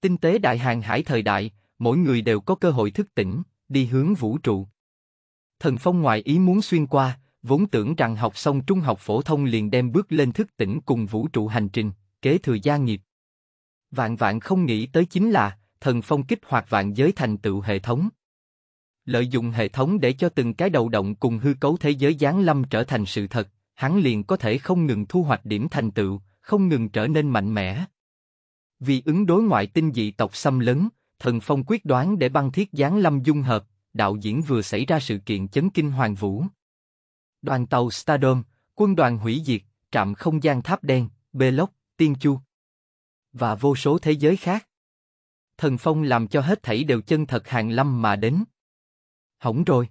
Tinh tế đại hàng hải thời đại, mỗi người đều có cơ hội thức tỉnh, đi hướng vũ trụ. Thần Phong ngoài ý muốn xuyên qua, vốn tưởng rằng học xong trung học phổ thông liền đem bước lên thức tỉnh cùng vũ trụ hành trình, kế thừa gia nghiệp. Vạn vạn không nghĩ tới chính là, Thần Phong kích hoạt vạn giới thành tựu hệ thống. Lợi dụng hệ thống để cho từng cái đầu động cùng hư cấu thế giới gián lâm trở thành sự thật, hắn liền có thể không ngừng thu hoạch điểm thành tựu, không ngừng trở nên mạnh mẽ. Vì ứng đối ngoại tinh dị tộc xâm lấn, thần phong quyết đoán để băng thiết gián lâm dung hợp, đạo diễn vừa xảy ra sự kiện chấn kinh hoàng vũ. Đoàn tàu Stardom, quân đoàn hủy diệt, trạm không gian tháp đen, bê lốc, tiên chu. Và vô số thế giới khác. Thần phong làm cho hết thảy đều chân thật hàng lâm mà đến. Hỏng rồi.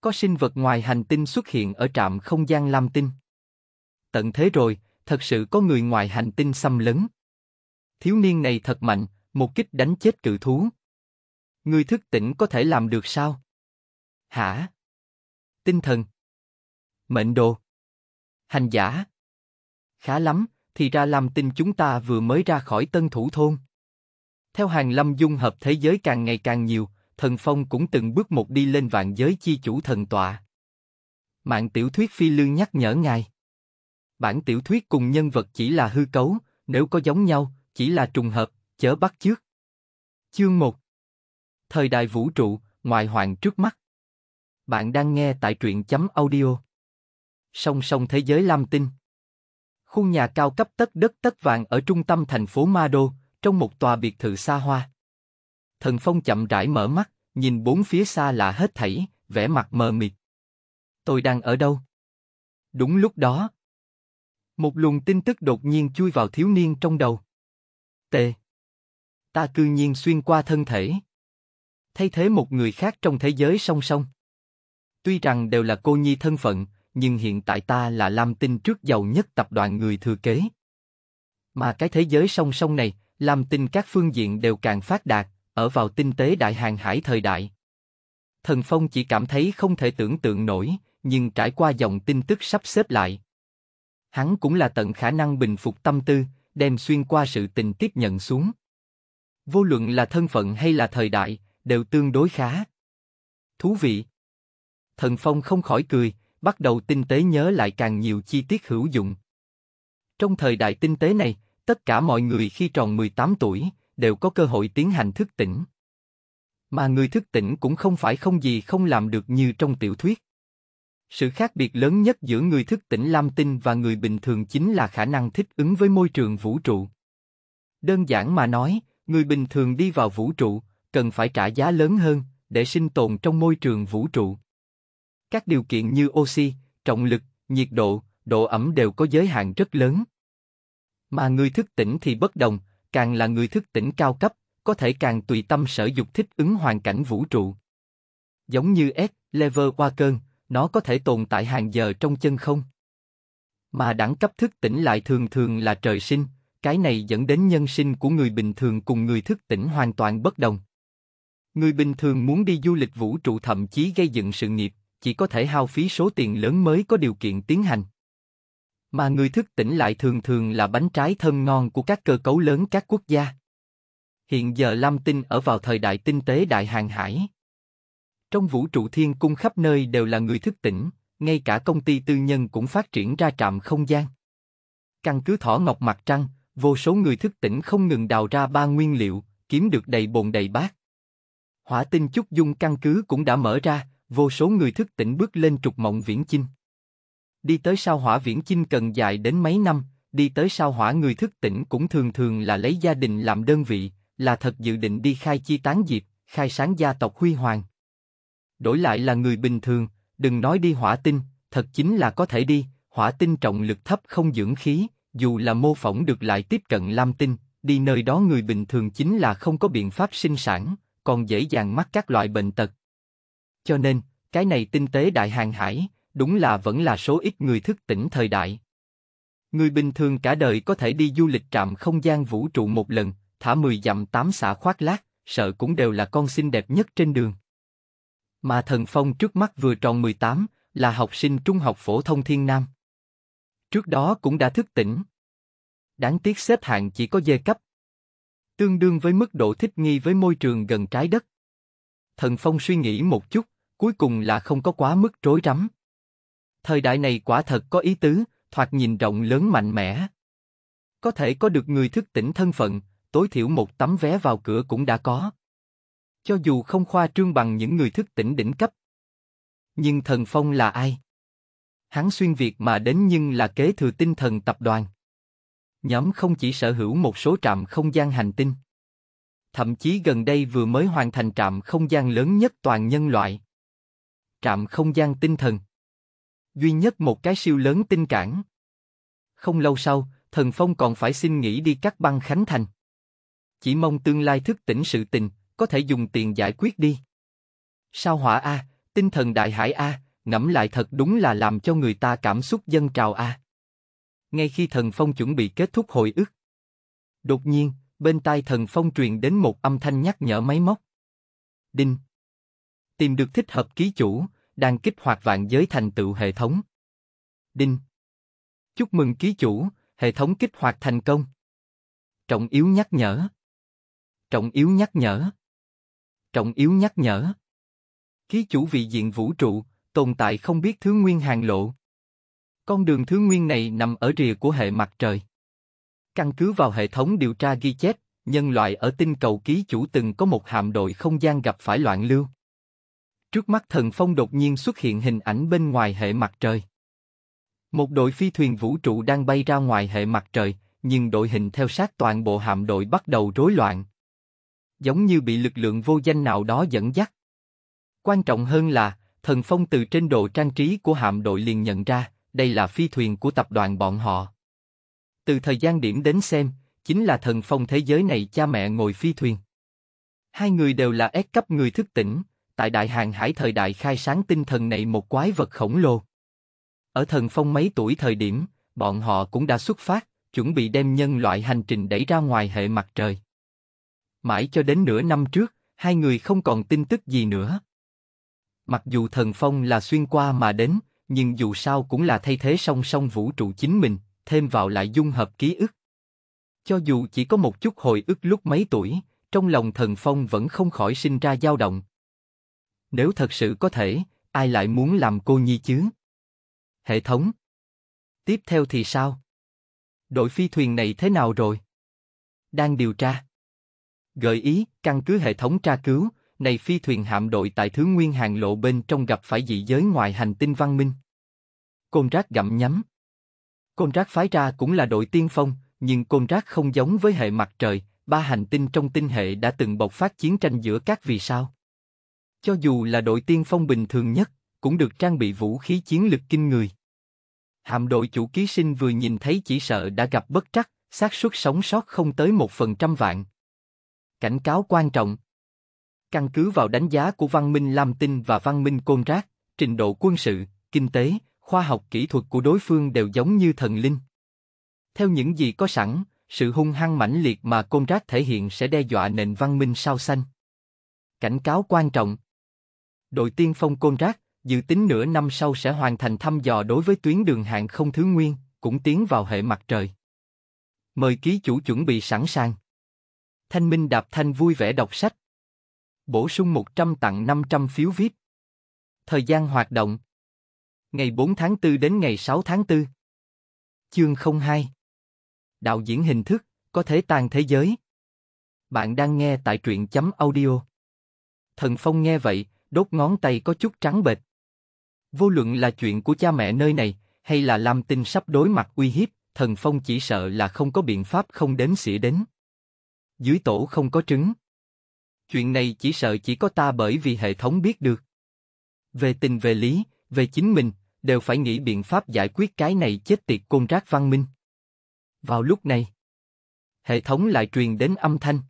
Có sinh vật ngoài hành tinh xuất hiện ở trạm không gian lam tinh. Tận thế rồi, thật sự có người ngoài hành tinh xâm lấn thiếu niên này thật mạnh, một kích đánh chết cự thú. Ngươi thức tỉnh có thể làm được sao? Hả? Tinh thần. Mệnh đồ. Hành giả. Khá lắm, thì ra làm tin chúng ta vừa mới ra khỏi tân thủ thôn. Theo hàng lâm dung hợp thế giới càng ngày càng nhiều, thần phong cũng từng bước một đi lên vạn giới chi chủ thần tọa. Mạng tiểu thuyết phi lương nhắc nhở ngài. Bản tiểu thuyết cùng nhân vật chỉ là hư cấu, nếu có giống nhau, chỉ là trùng hợp, chớ bắt chước. Chương 1 Thời đại vũ trụ, ngoại hoàng trước mắt. Bạn đang nghe tại truyện chấm audio. Song song thế giới Lam Tinh. Khu nhà cao cấp tất đất tất vàng ở trung tâm thành phố Mado, trong một tòa biệt thự xa hoa. Thần Phong chậm rãi mở mắt, nhìn bốn phía xa lạ hết thảy, vẻ mặt mờ mịt. Tôi đang ở đâu? Đúng lúc đó. Một luồng tin tức đột nhiên chui vào thiếu niên trong đầu. Tê. Ta cư nhiên xuyên qua thân thể. Thay thế một người khác trong thế giới song song. Tuy rằng đều là cô nhi thân phận, nhưng hiện tại ta là Lam Tinh trước giàu nhất tập đoàn người thừa kế. Mà cái thế giới song song này, Lam Tinh các phương diện đều càng phát đạt, ở vào tinh tế đại hàng hải thời đại. Thần Phong chỉ cảm thấy không thể tưởng tượng nổi, nhưng trải qua dòng tin tức sắp xếp lại. Hắn cũng là tận khả năng bình phục tâm tư, đem xuyên qua sự tình tiếp nhận xuống. Vô luận là thân phận hay là thời đại, đều tương đối khá. Thú vị. Thần Phong không khỏi cười, bắt đầu tinh tế nhớ lại càng nhiều chi tiết hữu dụng. Trong thời đại tinh tế này, tất cả mọi người khi tròn 18 tuổi đều có cơ hội tiến hành thức tỉnh. Mà người thức tỉnh cũng không phải không gì không làm được như trong tiểu thuyết. Sự khác biệt lớn nhất giữa người thức tỉnh lam tinh và người bình thường chính là khả năng thích ứng với môi trường vũ trụ. Đơn giản mà nói, người bình thường đi vào vũ trụ, cần phải trả giá lớn hơn để sinh tồn trong môi trường vũ trụ. Các điều kiện như oxy, trọng lực, nhiệt độ, độ ẩm đều có giới hạn rất lớn. Mà người thức tỉnh thì bất đồng, càng là người thức tỉnh cao cấp, có thể càng tùy tâm sở dục thích ứng hoàn cảnh vũ trụ. Giống như S. Lever Qua Cơn nó có thể tồn tại hàng giờ trong chân không? Mà đẳng cấp thức tỉnh lại thường thường là trời sinh, cái này dẫn đến nhân sinh của người bình thường cùng người thức tỉnh hoàn toàn bất đồng. Người bình thường muốn đi du lịch vũ trụ thậm chí gây dựng sự nghiệp, chỉ có thể hao phí số tiền lớn mới có điều kiện tiến hành. Mà người thức tỉnh lại thường thường là bánh trái thơm ngon của các cơ cấu lớn các quốc gia. Hiện giờ Lam Tinh ở vào thời đại tinh tế đại hàng hải. Trong vũ trụ thiên cung khắp nơi đều là người thức tỉnh, ngay cả công ty tư nhân cũng phát triển ra trạm không gian. Căn cứ thỏ ngọc mặt trăng, vô số người thức tỉnh không ngừng đào ra ba nguyên liệu, kiếm được đầy bồn đầy bát. Hỏa tinh chúc dung căn cứ cũng đã mở ra, vô số người thức tỉnh bước lên trục mộng viễn chinh. Đi tới sao hỏa viễn chinh cần dài đến mấy năm, đi tới sao hỏa người thức tỉnh cũng thường thường là lấy gia đình làm đơn vị, là thật dự định đi khai chi tán diệp, khai sáng gia tộc huy hoàng. Đổi lại là người bình thường, đừng nói đi hỏa tinh, thật chính là có thể đi, hỏa tinh trọng lực thấp không dưỡng khí, dù là mô phỏng được lại tiếp cận lam tinh, đi nơi đó người bình thường chính là không có biện pháp sinh sản, còn dễ dàng mắc các loại bệnh tật. Cho nên, cái này tinh tế đại hàng hải, đúng là vẫn là số ít người thức tỉnh thời đại. Người bình thường cả đời có thể đi du lịch trạm không gian vũ trụ một lần, thả 10 dặm 8 xã khoác lác, sợ cũng đều là con xinh đẹp nhất trên đường. Mà Thần Phong trước mắt vừa tròn 18, là học sinh trung học phổ thông Thiên Nam. Trước đó cũng đã thức tỉnh. Đáng tiếc xếp hạng chỉ có dê cấp. Tương đương với mức độ thích nghi với môi trường gần trái đất. Thần Phong suy nghĩ một chút, cuối cùng là không có quá mức rối rắm. Thời đại này quả thật có ý tứ, thoạt nhìn rộng lớn mạnh mẽ. Có thể có được người thức tỉnh thân phận, tối thiểu một tấm vé vào cửa cũng đã có cho dù không khoa trương bằng những người thức tỉnh đỉnh cấp. Nhưng Thần Phong là ai? Hắn xuyên Việt mà đến nhưng là kế thừa tinh thần tập đoàn. Nhóm không chỉ sở hữu một số trạm không gian hành tinh. Thậm chí gần đây vừa mới hoàn thành trạm không gian lớn nhất toàn nhân loại. Trạm không gian tinh thần. Duy nhất một cái siêu lớn tinh cản. Không lâu sau, Thần Phong còn phải xin nghỉ đi cắt băng Khánh Thành. Chỉ mong tương lai thức tỉnh sự tình, có thể dùng tiền giải quyết đi. Sao hỏa a, tinh thần đại hải a, ngẫm lại thật đúng là làm cho người ta cảm xúc dân trào a. Ngay khi thần phong chuẩn bị kết thúc hồi ức, đột nhiên bên tai thần phong truyền đến một âm thanh nhắc nhở máy móc. Đinh. Tìm được thích hợp ký chủ, đang kích hoạt vạn giới thành tựu hệ thống. Đinh. Chúc mừng ký chủ, hệ thống kích hoạt thành công. Trọng yếu nhắc nhở. Trọng yếu nhắc nhở trọng yếu nhắc nhở. Ký chủ vị diện vũ trụ, tồn tại không biết thứ nguyên hàng lộ. Con đường thứ nguyên này nằm ở rìa của hệ mặt trời. Căn cứ vào hệ thống điều tra ghi chép, nhân loại ở tinh cầu ký chủ từng có một hạm đội không gian gặp phải loạn lưu. Trước mắt thần phong đột nhiên xuất hiện hình ảnh bên ngoài hệ mặt trời. Một đội phi thuyền vũ trụ đang bay ra ngoài hệ mặt trời, nhưng đội hình theo sát toàn bộ hạm đội bắt đầu rối loạn, giống như bị lực lượng vô danh nào đó dẫn dắt. Quan trọng hơn là, thần phong từ trên độ trang trí của hạm đội liền nhận ra, đây là phi thuyền của tập đoàn bọn họ. Từ thời gian điểm đến xem, chính là thần phong thế giới này cha mẹ ngồi phi thuyền. Hai người đều là ép cấp người thức tỉnh, tại đại hàng hải thời đại khai sáng tinh thần này một quái vật khổng lồ. Ở thần phong mấy tuổi thời điểm, bọn họ cũng đã xuất phát, chuẩn bị đem nhân loại hành trình đẩy ra ngoài hệ mặt trời. Mãi cho đến nửa năm trước, hai người không còn tin tức gì nữa. Mặc dù thần phong là xuyên qua mà đến, nhưng dù sao cũng là thay thế song song vũ trụ chính mình, thêm vào lại dung hợp ký ức. Cho dù chỉ có một chút hồi ức lúc mấy tuổi, trong lòng thần phong vẫn không khỏi sinh ra dao động. Nếu thật sự có thể, ai lại muốn làm cô nhi chứ? Hệ thống. Tiếp theo thì sao? Đội phi thuyền này thế nào rồi? Đang điều tra. Gợi ý, căn cứ hệ thống tra cứu, này phi thuyền hạm đội tại thứ nguyên hàng lộ bên trong gặp phải dị giới ngoài hành tinh văn minh. Côn rác gặm nhắm. Côn rác phái ra cũng là đội tiên phong, nhưng côn rác không giống với hệ mặt trời, ba hành tinh trong tinh hệ đã từng bộc phát chiến tranh giữa các vì sao. Cho dù là đội tiên phong bình thường nhất, cũng được trang bị vũ khí chiến lực kinh người. Hạm đội chủ ký sinh vừa nhìn thấy chỉ sợ đã gặp bất trắc, xác suất sống sót không tới một phần trăm vạn, Cảnh cáo quan trọng Căn cứ vào đánh giá của văn minh Lam Tinh và văn minh Côn Rác, trình độ quân sự, kinh tế, khoa học kỹ thuật của đối phương đều giống như thần linh. Theo những gì có sẵn, sự hung hăng mãnh liệt mà Côn Rác thể hiện sẽ đe dọa nền văn minh sao xanh. Cảnh cáo quan trọng Đội tiên phong Côn Rác, dự tính nửa năm sau sẽ hoàn thành thăm dò đối với tuyến đường hạng không thứ nguyên, cũng tiến vào hệ mặt trời. Mời ký chủ chuẩn bị sẵn sàng. Thanh Minh Đạp Thanh vui vẻ đọc sách. Bổ sung 100 tặng 500 phiếu VIP. Thời gian hoạt động. Ngày 4 tháng 4 đến ngày 6 tháng 4. Chương 02. Đạo diễn hình thức, có thể tàn thế giới. Bạn đang nghe tại truyện chấm audio. Thần Phong nghe vậy, đốt ngón tay có chút trắng bệch. Vô luận là chuyện của cha mẹ nơi này, hay là Lam Tinh sắp đối mặt uy hiếp, Thần Phong chỉ sợ là không có biện pháp không đến xỉa đến dưới tổ không có trứng. Chuyện này chỉ sợ chỉ có ta bởi vì hệ thống biết được. Về tình về lý, về chính mình, đều phải nghĩ biện pháp giải quyết cái này chết tiệt côn rác văn minh. Vào lúc này, hệ thống lại truyền đến âm thanh.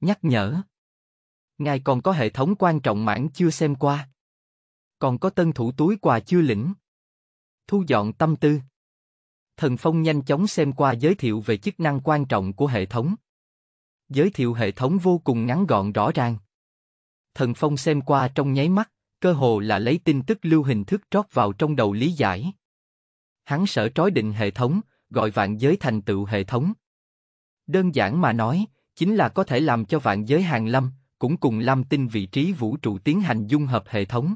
Nhắc nhở. Ngài còn có hệ thống quan trọng mãn chưa xem qua. Còn có tân thủ túi quà chưa lĩnh. Thu dọn tâm tư. Thần Phong nhanh chóng xem qua giới thiệu về chức năng quan trọng của hệ thống giới thiệu hệ thống vô cùng ngắn gọn rõ ràng. Thần Phong xem qua trong nháy mắt, cơ hồ là lấy tin tức lưu hình thức trót vào trong đầu lý giải. Hắn sở trói định hệ thống, gọi vạn giới thành tựu hệ thống. Đơn giản mà nói, chính là có thể làm cho vạn giới hàng lâm, cũng cùng lâm tinh vị trí vũ trụ tiến hành dung hợp hệ thống.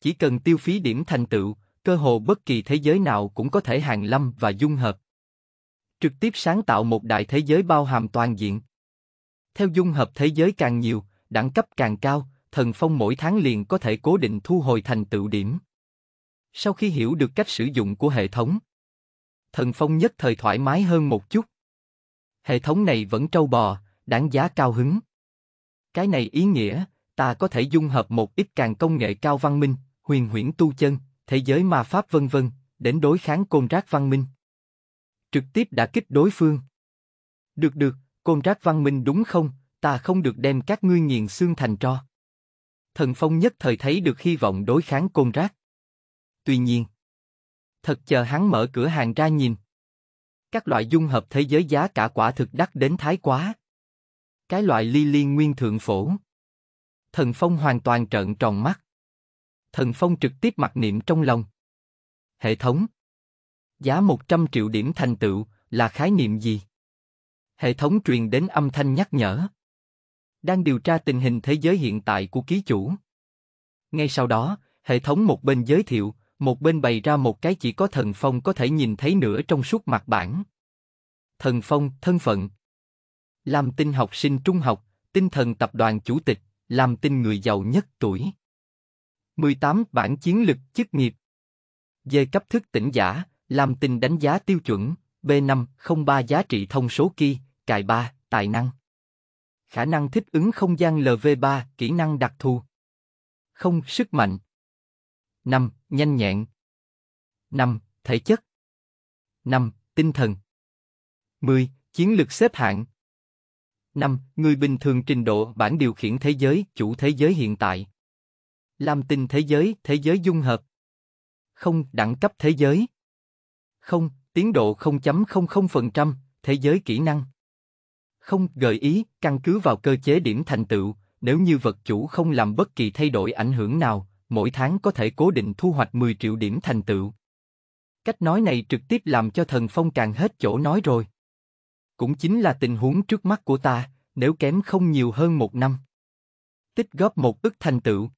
Chỉ cần tiêu phí điểm thành tựu, cơ hồ bất kỳ thế giới nào cũng có thể hàng lâm và dung hợp. Trực tiếp sáng tạo một đại thế giới bao hàm toàn diện, theo dung hợp thế giới càng nhiều, đẳng cấp càng cao, thần phong mỗi tháng liền có thể cố định thu hồi thành tựu điểm. Sau khi hiểu được cách sử dụng của hệ thống, thần phong nhất thời thoải mái hơn một chút. Hệ thống này vẫn trâu bò, đáng giá cao hứng. Cái này ý nghĩa, ta có thể dung hợp một ít càng công nghệ cao văn minh, huyền huyễn tu chân, thế giới ma pháp vân vân, đến đối kháng côn rác văn minh. Trực tiếp đã kích đối phương. Được được, Côn trác văn minh đúng không, ta không được đem các ngươi nghiền xương thành tro. Thần Phong nhất thời thấy được hy vọng đối kháng côn rác. Tuy nhiên, thật chờ hắn mở cửa hàng ra nhìn. Các loại dung hợp thế giới giá cả quả thực đắt đến thái quá. Cái loại ly liên nguyên thượng phổ. Thần Phong hoàn toàn trợn tròn mắt. Thần Phong trực tiếp mặc niệm trong lòng. Hệ thống. Giá 100 triệu điểm thành tựu là khái niệm gì? Hệ thống truyền đến âm thanh nhắc nhở. Đang điều tra tình hình thế giới hiện tại của ký chủ. Ngay sau đó, hệ thống một bên giới thiệu, một bên bày ra một cái chỉ có thần phong có thể nhìn thấy nữa trong suốt mặt bản. Thần phong, thân phận. Làm tinh học sinh trung học, tinh thần tập đoàn chủ tịch, làm tinh người giàu nhất tuổi. 18. Bản chiến lực chức nghiệp Về cấp thức tỉnh giả, làm tinh đánh giá tiêu chuẩn, B5, 03 giá trị thông số kia, cài 3, tài năng. Khả năng thích ứng không gian LV3, kỹ năng đặc thù. Không, sức mạnh. 5. Nhanh nhẹn. 5. Thể chất. 5. Tinh thần. 10. Chiến lược xếp hạng. 5. Người bình thường trình độ bản điều khiển thế giới, chủ thế giới hiện tại. Làm tinh thế giới, thế giới dung hợp. Không, đẳng cấp thế giới. Không, tiến độ 0.00%, thế giới kỹ năng. Không, gợi ý, căn cứ vào cơ chế điểm thành tựu, nếu như vật chủ không làm bất kỳ thay đổi ảnh hưởng nào, mỗi tháng có thể cố định thu hoạch 10 triệu điểm thành tựu. Cách nói này trực tiếp làm cho thần phong càng hết chỗ nói rồi. Cũng chính là tình huống trước mắt của ta, nếu kém không nhiều hơn một năm. Tích góp một ức thành tựu.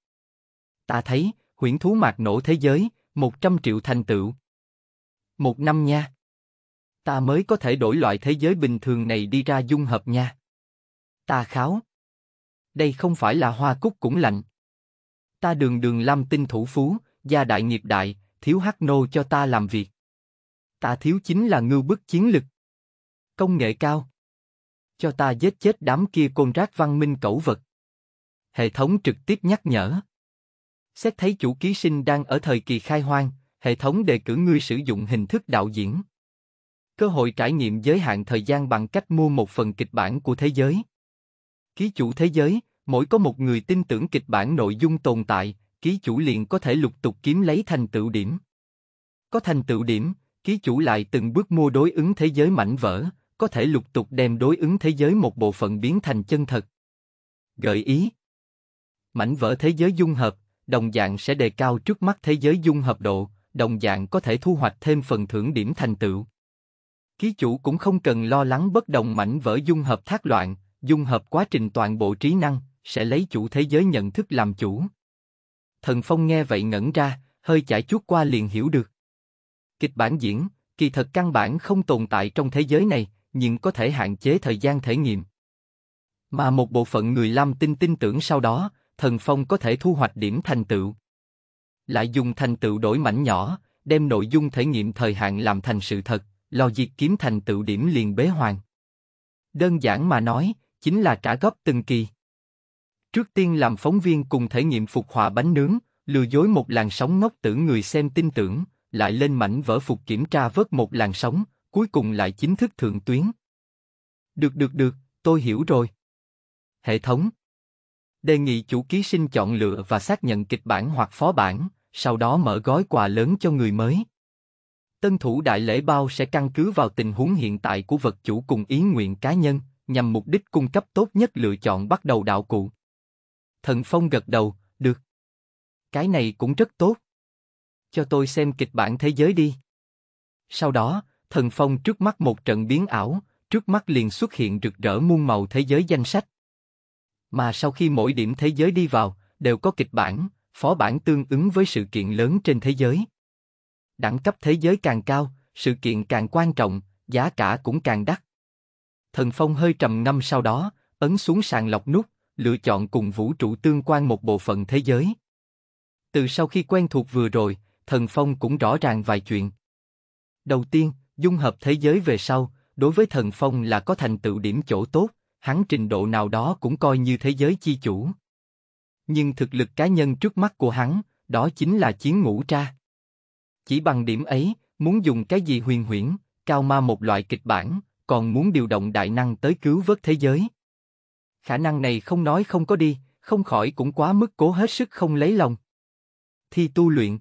Ta thấy, huyễn thú mạc nổ thế giới, 100 triệu thành tựu. Một năm nha. Ta mới có thể đổi loại thế giới bình thường này đi ra dung hợp nha. Ta kháo. Đây không phải là hoa cúc cũng lạnh. Ta đường đường lâm tinh thủ phú, gia đại nghiệp đại, thiếu hắc nô cho ta làm việc. Ta thiếu chính là ngưu bức chiến lực. Công nghệ cao. Cho ta giết chết đám kia côn rác văn minh cẩu vật. Hệ thống trực tiếp nhắc nhở. Xét thấy chủ ký sinh đang ở thời kỳ khai hoang, hệ thống đề cử ngươi sử dụng hình thức đạo diễn. Cơ hội trải nghiệm giới hạn thời gian bằng cách mua một phần kịch bản của thế giới. Ký chủ thế giới, mỗi có một người tin tưởng kịch bản nội dung tồn tại, ký chủ liền có thể lục tục kiếm lấy thành tựu điểm. Có thành tựu điểm, ký chủ lại từng bước mua đối ứng thế giới mảnh vỡ, có thể lục tục đem đối ứng thế giới một bộ phận biến thành chân thật. Gợi ý Mảnh vỡ thế giới dung hợp, đồng dạng sẽ đề cao trước mắt thế giới dung hợp độ, đồng dạng có thể thu hoạch thêm phần thưởng điểm thành tựu. Ký chủ cũng không cần lo lắng bất đồng mảnh vỡ dung hợp thác loạn, dung hợp quá trình toàn bộ trí năng, sẽ lấy chủ thế giới nhận thức làm chủ. Thần Phong nghe vậy ngẩn ra, hơi chải chút qua liền hiểu được. Kịch bản diễn, kỳ thật căn bản không tồn tại trong thế giới này, nhưng có thể hạn chế thời gian thể nghiệm. Mà một bộ phận người Lam Tinh tin tưởng sau đó, Thần Phong có thể thu hoạch điểm thành tựu. Lại dùng thành tựu đổi mảnh nhỏ, đem nội dung thể nghiệm thời hạn làm thành sự thật, lò diệt kiếm thành tựu điểm liền bế hoàng. Đơn giản mà nói, chính là trả góp từng kỳ. Trước tiên làm phóng viên cùng thể nghiệm phục họa bánh nướng, lừa dối một làn sóng ngốc tử người xem tin tưởng, lại lên mảnh vỡ phục kiểm tra vớt một làn sóng, cuối cùng lại chính thức thượng tuyến. Được được được, tôi hiểu rồi. Hệ thống Đề nghị chủ ký sinh chọn lựa và xác nhận kịch bản hoặc phó bản, sau đó mở gói quà lớn cho người mới. Tân thủ đại lễ bao sẽ căn cứ vào tình huống hiện tại của vật chủ cùng ý nguyện cá nhân, nhằm mục đích cung cấp tốt nhất lựa chọn bắt đầu đạo cụ. Thần Phong gật đầu, được. Cái này cũng rất tốt. Cho tôi xem kịch bản thế giới đi. Sau đó, Thần Phong trước mắt một trận biến ảo, trước mắt liền xuất hiện rực rỡ muôn màu thế giới danh sách. Mà sau khi mỗi điểm thế giới đi vào, đều có kịch bản, phó bản tương ứng với sự kiện lớn trên thế giới đẳng cấp thế giới càng cao, sự kiện càng quan trọng, giá cả cũng càng đắt. Thần Phong hơi trầm ngâm sau đó, ấn xuống sàn lọc nút, lựa chọn cùng vũ trụ tương quan một bộ phận thế giới. Từ sau khi quen thuộc vừa rồi, Thần Phong cũng rõ ràng vài chuyện. Đầu tiên, dung hợp thế giới về sau, đối với Thần Phong là có thành tựu điểm chỗ tốt, hắn trình độ nào đó cũng coi như thế giới chi chủ. Nhưng thực lực cá nhân trước mắt của hắn, đó chính là chiến ngũ tra. Chỉ bằng điểm ấy, muốn dùng cái gì huyền huyễn, cao ma một loại kịch bản, còn muốn điều động đại năng tới cứu vớt thế giới. Khả năng này không nói không có đi, không khỏi cũng quá mức cố hết sức không lấy lòng. Thi tu luyện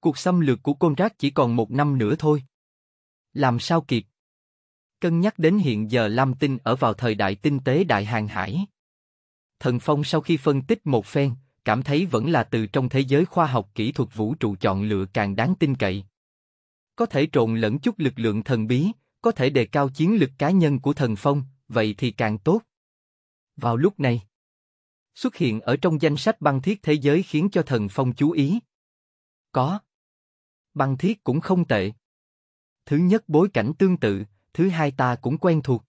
Cuộc xâm lược của côn rác chỉ còn một năm nữa thôi. Làm sao kịp? Cân nhắc đến hiện giờ Lam Tinh ở vào thời đại tinh tế đại hàng hải. Thần Phong sau khi phân tích một phen, cảm thấy vẫn là từ trong thế giới khoa học kỹ thuật vũ trụ chọn lựa càng đáng tin cậy. Có thể trộn lẫn chút lực lượng thần bí, có thể đề cao chiến lực cá nhân của thần phong, vậy thì càng tốt. Vào lúc này, xuất hiện ở trong danh sách băng thiết thế giới khiến cho thần phong chú ý. Có. Băng thiết cũng không tệ. Thứ nhất bối cảnh tương tự, thứ hai ta cũng quen thuộc.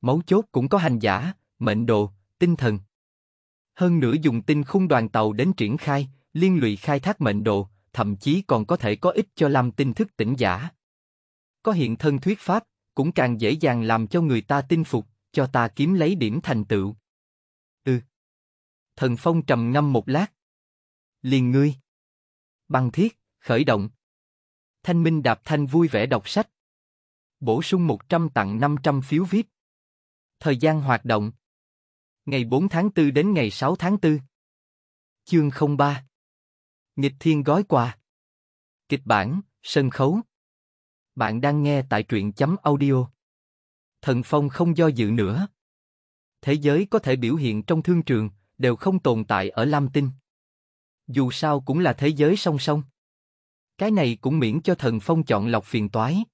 Mấu chốt cũng có hành giả, mệnh đồ, tinh thần hơn nữa dùng tinh khung đoàn tàu đến triển khai, liên lụy khai thác mệnh đồ thậm chí còn có thể có ích cho làm tinh thức tỉnh giả. Có hiện thân thuyết pháp, cũng càng dễ dàng làm cho người ta tin phục, cho ta kiếm lấy điểm thành tựu. Ừ. Thần Phong trầm ngâm một lát. Liền ngươi. Băng thiết, khởi động. Thanh Minh đạp thanh vui vẻ đọc sách. Bổ sung 100 tặng 500 phiếu viết Thời gian hoạt động ngày 4 tháng 4 đến ngày 6 tháng 4. Chương 03 Nghịch thiên gói quà Kịch bản, sân khấu Bạn đang nghe tại truyện chấm audio Thần Phong không do dự nữa. Thế giới có thể biểu hiện trong thương trường, đều không tồn tại ở Lam Tinh. Dù sao cũng là thế giới song song. Cái này cũng miễn cho Thần Phong chọn lọc phiền toái.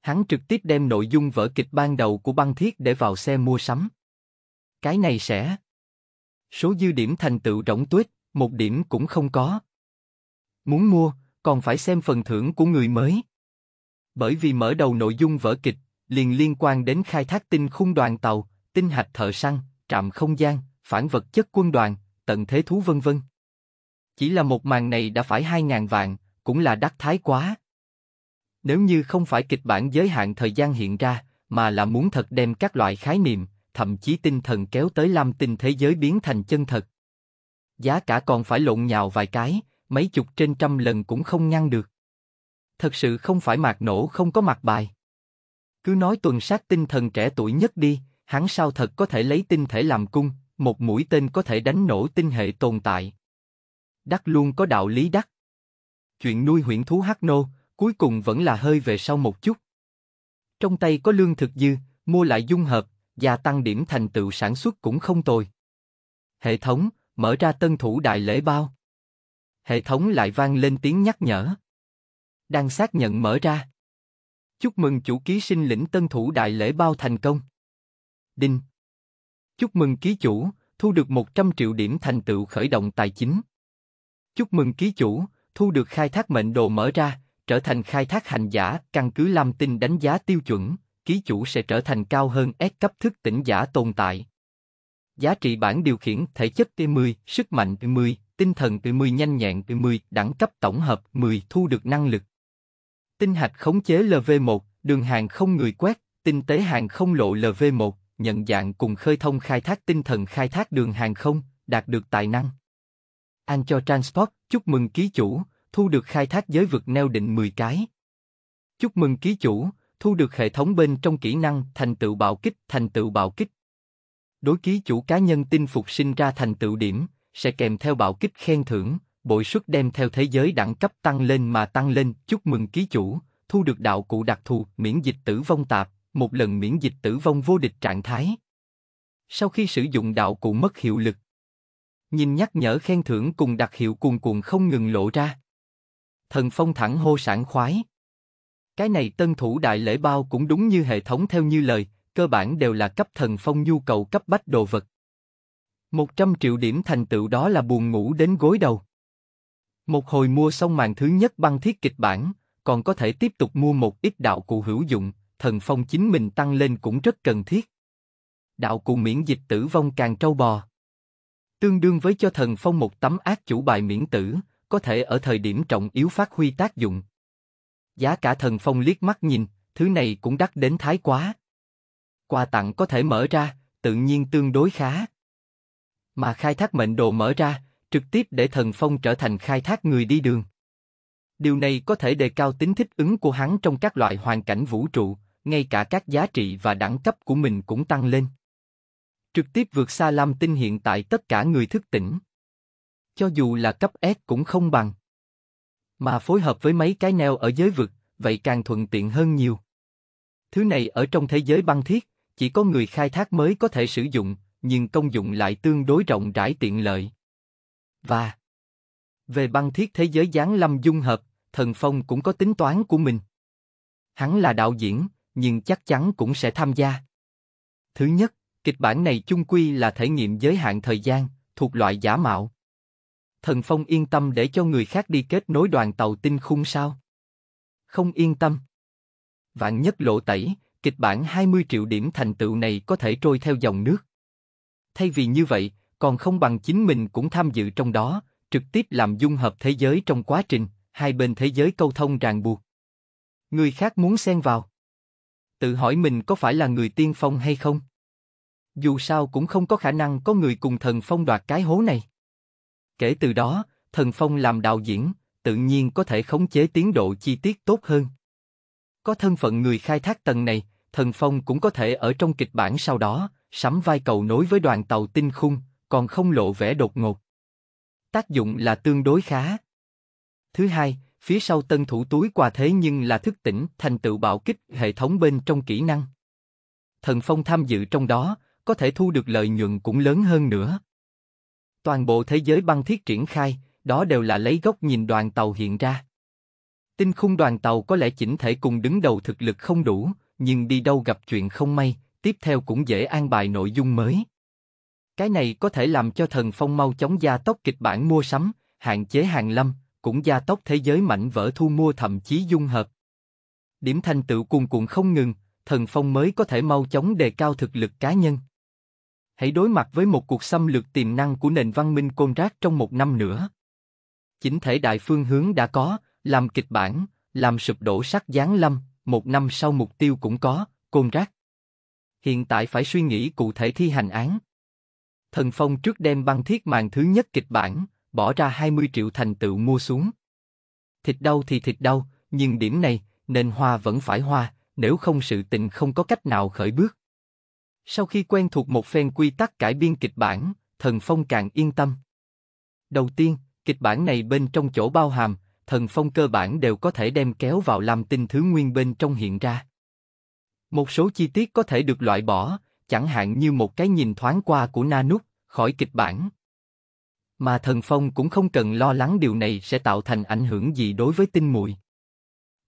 Hắn trực tiếp đem nội dung vở kịch ban đầu của băng thiết để vào xe mua sắm cái này sẽ... Số dư điểm thành tựu rỗng tuyết, một điểm cũng không có. Muốn mua, còn phải xem phần thưởng của người mới. Bởi vì mở đầu nội dung vở kịch, liền liên quan đến khai thác tinh khung đoàn tàu, tinh hạch thợ săn, trạm không gian, phản vật chất quân đoàn, tận thế thú vân vân. Chỉ là một màn này đã phải hai ngàn vạn, cũng là đắt thái quá. Nếu như không phải kịch bản giới hạn thời gian hiện ra, mà là muốn thật đem các loại khái niệm, thậm chí tinh thần kéo tới lam tinh thế giới biến thành chân thật. Giá cả còn phải lộn nhào vài cái, mấy chục trên trăm lần cũng không ngăn được. Thật sự không phải mạc nổ không có mặt bài. Cứ nói tuần sát tinh thần trẻ tuổi nhất đi, hắn sao thật có thể lấy tinh thể làm cung, một mũi tên có thể đánh nổ tinh hệ tồn tại. Đắc luôn có đạo lý đắc. Chuyện nuôi huyễn thú hắc nô, cuối cùng vẫn là hơi về sau một chút. Trong tay có lương thực dư, mua lại dung hợp, gia tăng điểm thành tựu sản xuất cũng không tồi. Hệ thống, mở ra tân thủ đại lễ bao. Hệ thống lại vang lên tiếng nhắc nhở. Đang xác nhận mở ra. Chúc mừng chủ ký sinh lĩnh tân thủ đại lễ bao thành công. Đinh. Chúc mừng ký chủ, thu được 100 triệu điểm thành tựu khởi động tài chính. Chúc mừng ký chủ, thu được khai thác mệnh đồ mở ra, trở thành khai thác hành giả, căn cứ Lam Tinh đánh giá tiêu chuẩn, ký chủ sẽ trở thành cao hơn S cấp thức tỉnh giả tồn tại. Giá trị bản điều khiển thể chất T10, sức mạnh T10, tinh thần T10, nhanh nhẹn T10, đẳng cấp tổng hợp 10 thu được năng lực. Tinh hạch khống chế LV1, đường hàng không người quét, tinh tế hàng không lộ LV1, nhận dạng cùng khơi thông khai thác tinh thần khai thác đường hàng không, đạt được tài năng. An cho Transport, chúc mừng ký chủ, thu được khai thác giới vực neo định 10 cái. Chúc mừng ký chủ, thu được hệ thống bên trong kỹ năng thành tựu bạo kích, thành tựu bạo kích. Đối ký chủ cá nhân tin phục sinh ra thành tựu điểm, sẽ kèm theo bạo kích khen thưởng, bội suất đem theo thế giới đẳng cấp tăng lên mà tăng lên, chúc mừng ký chủ, thu được đạo cụ đặc thù miễn dịch tử vong tạp, một lần miễn dịch tử vong vô địch trạng thái. Sau khi sử dụng đạo cụ mất hiệu lực, nhìn nhắc nhở khen thưởng cùng đặc hiệu cuồn cuộn không ngừng lộ ra. Thần Phong thẳng hô sản khoái. Cái này tân thủ đại lễ bao cũng đúng như hệ thống theo như lời, cơ bản đều là cấp thần phong nhu cầu cấp bách đồ vật. 100 triệu điểm thành tựu đó là buồn ngủ đến gối đầu. Một hồi mua xong màn thứ nhất băng thiết kịch bản, còn có thể tiếp tục mua một ít đạo cụ hữu dụng, thần phong chính mình tăng lên cũng rất cần thiết. Đạo cụ miễn dịch tử vong càng trâu bò. Tương đương với cho thần phong một tấm ác chủ bài miễn tử, có thể ở thời điểm trọng yếu phát huy tác dụng, Giá cả thần phong liếc mắt nhìn, thứ này cũng đắt đến thái quá. Quà tặng có thể mở ra, tự nhiên tương đối khá. Mà khai thác mệnh đồ mở ra, trực tiếp để thần phong trở thành khai thác người đi đường. Điều này có thể đề cao tính thích ứng của hắn trong các loại hoàn cảnh vũ trụ, ngay cả các giá trị và đẳng cấp của mình cũng tăng lên. Trực tiếp vượt xa Lam Tinh hiện tại tất cả người thức tỉnh. Cho dù là cấp S cũng không bằng. Mà phối hợp với mấy cái neo ở giới vực, vậy càng thuận tiện hơn nhiều. Thứ này ở trong thế giới băng thiết, chỉ có người khai thác mới có thể sử dụng, nhưng công dụng lại tương đối rộng rãi tiện lợi. Và về băng thiết thế giới giáng lâm dung hợp, thần phong cũng có tính toán của mình. Hắn là đạo diễn, nhưng chắc chắn cũng sẽ tham gia. Thứ nhất, kịch bản này chung quy là thể nghiệm giới hạn thời gian, thuộc loại giả mạo thần phong yên tâm để cho người khác đi kết nối đoàn tàu tinh khung sao? Không yên tâm. Vạn nhất lộ tẩy, kịch bản 20 triệu điểm thành tựu này có thể trôi theo dòng nước. Thay vì như vậy, còn không bằng chính mình cũng tham dự trong đó, trực tiếp làm dung hợp thế giới trong quá trình, hai bên thế giới câu thông ràng buộc. Người khác muốn xen vào. Tự hỏi mình có phải là người tiên phong hay không? Dù sao cũng không có khả năng có người cùng thần phong đoạt cái hố này. Kể từ đó, Thần Phong làm đạo diễn, tự nhiên có thể khống chế tiến độ chi tiết tốt hơn. Có thân phận người khai thác tầng này, Thần Phong cũng có thể ở trong kịch bản sau đó, sắm vai cầu nối với đoàn tàu tinh khung, còn không lộ vẻ đột ngột. Tác dụng là tương đối khá. Thứ hai, phía sau tân thủ túi quà thế nhưng là thức tỉnh thành tựu bạo kích hệ thống bên trong kỹ năng. Thần Phong tham dự trong đó, có thể thu được lợi nhuận cũng lớn hơn nữa toàn bộ thế giới băng thiết triển khai, đó đều là lấy góc nhìn đoàn tàu hiện ra. Tinh khung đoàn tàu có lẽ chỉnh thể cùng đứng đầu thực lực không đủ, nhưng đi đâu gặp chuyện không may, tiếp theo cũng dễ an bài nội dung mới. Cái này có thể làm cho thần phong mau chóng gia tốc kịch bản mua sắm, hạn chế hàng lâm, cũng gia tốc thế giới mảnh vỡ thu mua thậm chí dung hợp. Điểm thành tựu cuồn cuộn không ngừng, thần phong mới có thể mau chóng đề cao thực lực cá nhân hãy đối mặt với một cuộc xâm lược tiềm năng của nền văn minh côn rác trong một năm nữa. Chính thể đại phương hướng đã có, làm kịch bản, làm sụp đổ sắc giáng lâm, một năm sau mục tiêu cũng có, côn rác. Hiện tại phải suy nghĩ cụ thể thi hành án. Thần Phong trước đem băng thiết màn thứ nhất kịch bản, bỏ ra 20 triệu thành tựu mua xuống. Thịt đau thì thịt đau, nhưng điểm này, nền hoa vẫn phải hoa, nếu không sự tình không có cách nào khởi bước. Sau khi quen thuộc một phen quy tắc cải biên kịch bản, Thần Phong càng yên tâm. Đầu tiên, kịch bản này bên trong chỗ bao hàm, Thần Phong cơ bản đều có thể đem kéo vào làm tinh thứ nguyên bên trong hiện ra. Một số chi tiết có thể được loại bỏ, chẳng hạn như một cái nhìn thoáng qua của na nút khỏi kịch bản. Mà Thần Phong cũng không cần lo lắng điều này sẽ tạo thành ảnh hưởng gì đối với tinh mùi.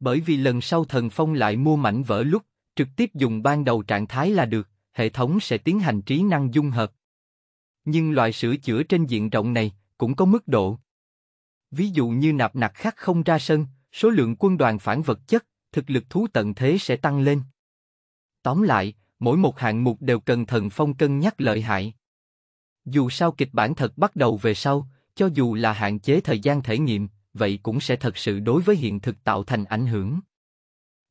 Bởi vì lần sau Thần Phong lại mua mảnh vỡ lúc, trực tiếp dùng ban đầu trạng thái là được, hệ thống sẽ tiến hành trí năng dung hợp. Nhưng loại sửa chữa trên diện rộng này cũng có mức độ. Ví dụ như nạp nặc khắc không ra sân, số lượng quân đoàn phản vật chất, thực lực thú tận thế sẽ tăng lên. Tóm lại, mỗi một hạng mục đều cần thần phong cân nhắc lợi hại. Dù sao kịch bản thật bắt đầu về sau, cho dù là hạn chế thời gian thể nghiệm, vậy cũng sẽ thật sự đối với hiện thực tạo thành ảnh hưởng.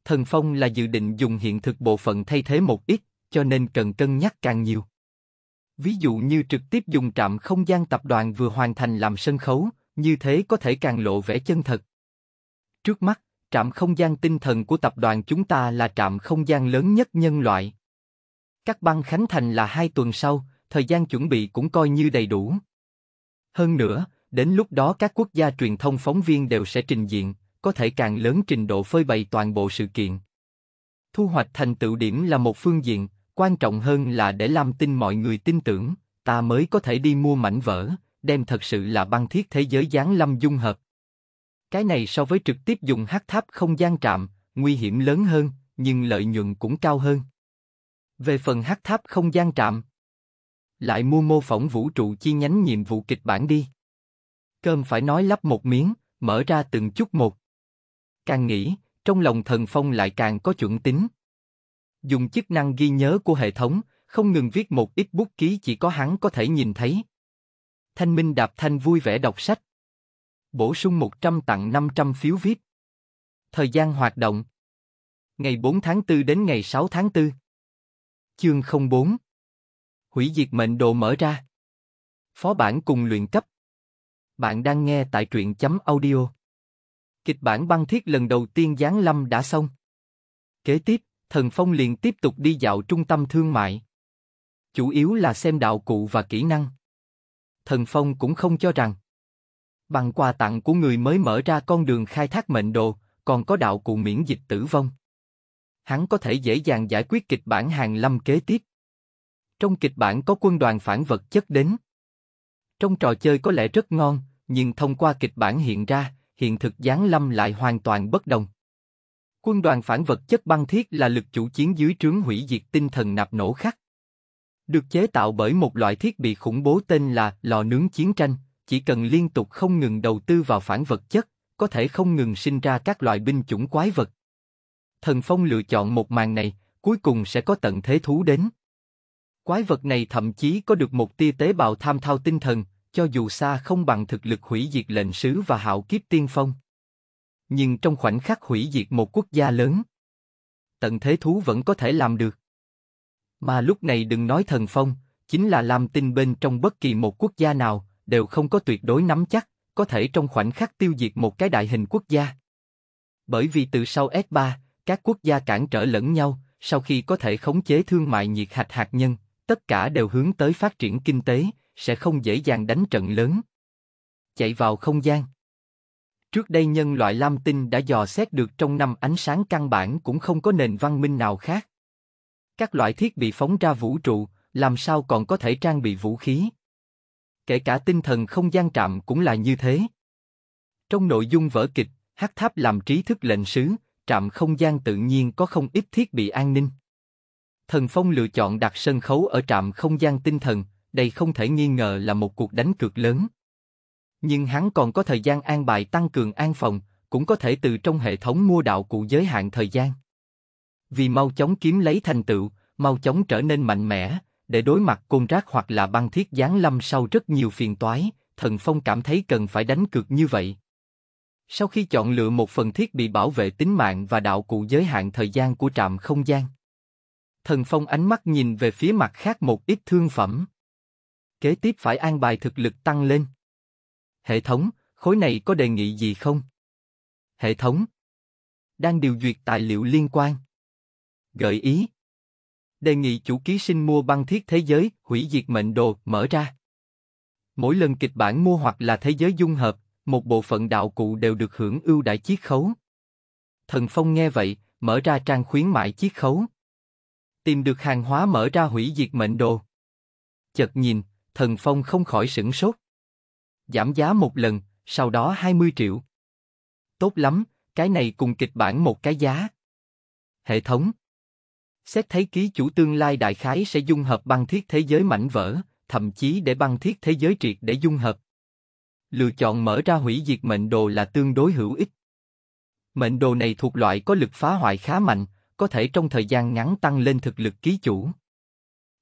Thần Phong là dự định dùng hiện thực bộ phận thay thế một ít, cho nên cần cân nhắc càng nhiều. Ví dụ như trực tiếp dùng trạm không gian tập đoàn vừa hoàn thành làm sân khấu, như thế có thể càng lộ vẻ chân thật. Trước mắt, trạm không gian tinh thần của tập đoàn chúng ta là trạm không gian lớn nhất nhân loại. Các băng khánh thành là hai tuần sau, thời gian chuẩn bị cũng coi như đầy đủ. Hơn nữa, đến lúc đó các quốc gia truyền thông phóng viên đều sẽ trình diện, có thể càng lớn trình độ phơi bày toàn bộ sự kiện. Thu hoạch thành tựu điểm là một phương diện, Quan trọng hơn là để Lam tin mọi người tin tưởng, ta mới có thể đi mua mảnh vỡ, đem thật sự là băng thiết thế giới gián lâm dung hợp. Cái này so với trực tiếp dùng hắc tháp không gian trạm, nguy hiểm lớn hơn, nhưng lợi nhuận cũng cao hơn. Về phần hắc tháp không gian trạm, lại mua mô phỏng vũ trụ chi nhánh nhiệm vụ kịch bản đi. Cơm phải nói lắp một miếng, mở ra từng chút một. Càng nghĩ, trong lòng thần phong lại càng có chuẩn tính. Dùng chức năng ghi nhớ của hệ thống, không ngừng viết một ít bút ký chỉ có hắn có thể nhìn thấy. Thanh Minh Đạp Thanh vui vẻ đọc sách. Bổ sung 100 tặng 500 phiếu viết Thời gian hoạt động. Ngày 4 tháng 4 đến ngày 6 tháng 4. Chương 04. Hủy diệt mệnh đồ mở ra. Phó bản cùng luyện cấp. Bạn đang nghe tại truyện chấm audio. Kịch bản băng thiết lần đầu tiên Giáng Lâm đã xong. Kế tiếp Thần Phong liền tiếp tục đi dạo trung tâm thương mại. Chủ yếu là xem đạo cụ và kỹ năng. Thần Phong cũng không cho rằng bằng quà tặng của người mới mở ra con đường khai thác mệnh đồ, còn có đạo cụ miễn dịch tử vong. Hắn có thể dễ dàng giải quyết kịch bản hàng lâm kế tiếp. Trong kịch bản có quân đoàn phản vật chất đến. Trong trò chơi có lẽ rất ngon, nhưng thông qua kịch bản hiện ra, hiện thực giáng lâm lại hoàn toàn bất đồng. Quân đoàn phản vật chất băng thiết là lực chủ chiến dưới trướng hủy diệt tinh thần nạp nổ khắc. Được chế tạo bởi một loại thiết bị khủng bố tên là lò nướng chiến tranh, chỉ cần liên tục không ngừng đầu tư vào phản vật chất, có thể không ngừng sinh ra các loại binh chủng quái vật. Thần Phong lựa chọn một màn này, cuối cùng sẽ có tận thế thú đến. Quái vật này thậm chí có được một tia tế bào tham thao tinh thần, cho dù xa không bằng thực lực hủy diệt lệnh sứ và hạo kiếp tiên phong nhưng trong khoảnh khắc hủy diệt một quốc gia lớn. Tận thế thú vẫn có thể làm được. Mà lúc này đừng nói thần phong, chính là làm tinh bên trong bất kỳ một quốc gia nào, đều không có tuyệt đối nắm chắc, có thể trong khoảnh khắc tiêu diệt một cái đại hình quốc gia. Bởi vì từ sau S3, các quốc gia cản trở lẫn nhau, sau khi có thể khống chế thương mại nhiệt hạch hạt nhân, tất cả đều hướng tới phát triển kinh tế, sẽ không dễ dàng đánh trận lớn. Chạy vào không gian Trước đây nhân loại lam tinh đã dò xét được trong năm ánh sáng căn bản cũng không có nền văn minh nào khác. Các loại thiết bị phóng ra vũ trụ, làm sao còn có thể trang bị vũ khí? Kể cả tinh thần không gian trạm cũng là như thế. Trong nội dung vở kịch, Hắc Tháp làm trí thức lệnh sứ, trạm không gian tự nhiên có không ít thiết bị an ninh. Thần Phong lựa chọn đặt sân khấu ở trạm không gian tinh thần, đây không thể nghi ngờ là một cuộc đánh cược lớn. Nhưng hắn còn có thời gian an bài tăng cường an phòng, cũng có thể từ trong hệ thống mua đạo cụ giới hạn thời gian. Vì mau chóng kiếm lấy thành tựu, mau chóng trở nên mạnh mẽ, để đối mặt côn rác hoặc là băng thiết giáng lâm sau rất nhiều phiền toái, thần phong cảm thấy cần phải đánh cược như vậy. Sau khi chọn lựa một phần thiết bị bảo vệ tính mạng và đạo cụ giới hạn thời gian của trạm không gian, thần phong ánh mắt nhìn về phía mặt khác một ít thương phẩm. Kế tiếp phải an bài thực lực tăng lên. Hệ thống, khối này có đề nghị gì không? Hệ thống. Đang điều duyệt tài liệu liên quan. Gợi ý. Đề nghị chủ ký sinh mua băng thiết thế giới, hủy diệt mệnh đồ, mở ra. Mỗi lần kịch bản mua hoặc là thế giới dung hợp, một bộ phận đạo cụ đều được hưởng ưu đãi chiết khấu. Thần Phong nghe vậy, mở ra trang khuyến mãi chiết khấu. Tìm được hàng hóa mở ra hủy diệt mệnh đồ. Chợt nhìn, Thần Phong không khỏi sửng sốt giảm giá một lần, sau đó 20 triệu. Tốt lắm, cái này cùng kịch bản một cái giá. Hệ thống Xét thấy ký chủ tương lai đại khái sẽ dung hợp băng thiết thế giới mảnh vỡ, thậm chí để băng thiết thế giới triệt để dung hợp. Lựa chọn mở ra hủy diệt mệnh đồ là tương đối hữu ích. Mệnh đồ này thuộc loại có lực phá hoại khá mạnh, có thể trong thời gian ngắn tăng lên thực lực ký chủ.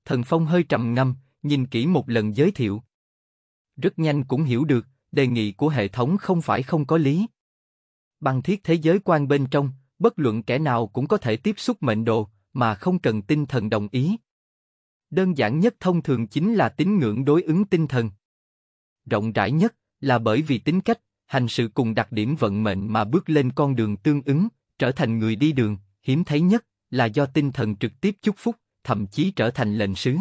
Thần Phong hơi trầm ngâm, nhìn kỹ một lần giới thiệu, rất nhanh cũng hiểu được, đề nghị của hệ thống không phải không có lý. Bằng thiết thế giới quan bên trong, bất luận kẻ nào cũng có thể tiếp xúc mệnh đồ, mà không cần tinh thần đồng ý. Đơn giản nhất thông thường chính là tín ngưỡng đối ứng tinh thần. Rộng rãi nhất là bởi vì tính cách, hành sự cùng đặc điểm vận mệnh mà bước lên con đường tương ứng, trở thành người đi đường, hiếm thấy nhất là do tinh thần trực tiếp chúc phúc, thậm chí trở thành lệnh sứ.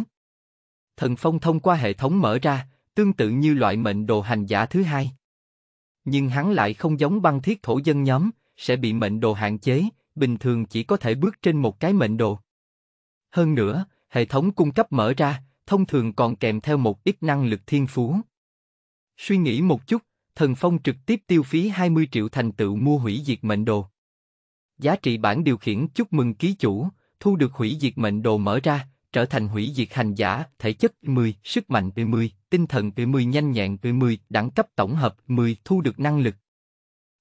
Thần Phong thông qua hệ thống mở ra, tương tự như loại mệnh đồ hành giả thứ hai. Nhưng hắn lại không giống băng thiết thổ dân nhóm, sẽ bị mệnh đồ hạn chế, bình thường chỉ có thể bước trên một cái mệnh đồ. Hơn nữa, hệ thống cung cấp mở ra, thông thường còn kèm theo một ít năng lực thiên phú. Suy nghĩ một chút, Thần Phong trực tiếp tiêu phí 20 triệu thành tựu mua hủy diệt mệnh đồ. Giá trị bản điều khiển chúc mừng ký chủ, thu được hủy diệt mệnh đồ mở ra, trở thành hủy diệt hành giả, thể chất 10, sức mạnh 10, tinh thần 10, nhanh nhẹn 10, đẳng cấp tổng hợp 10, thu được năng lực.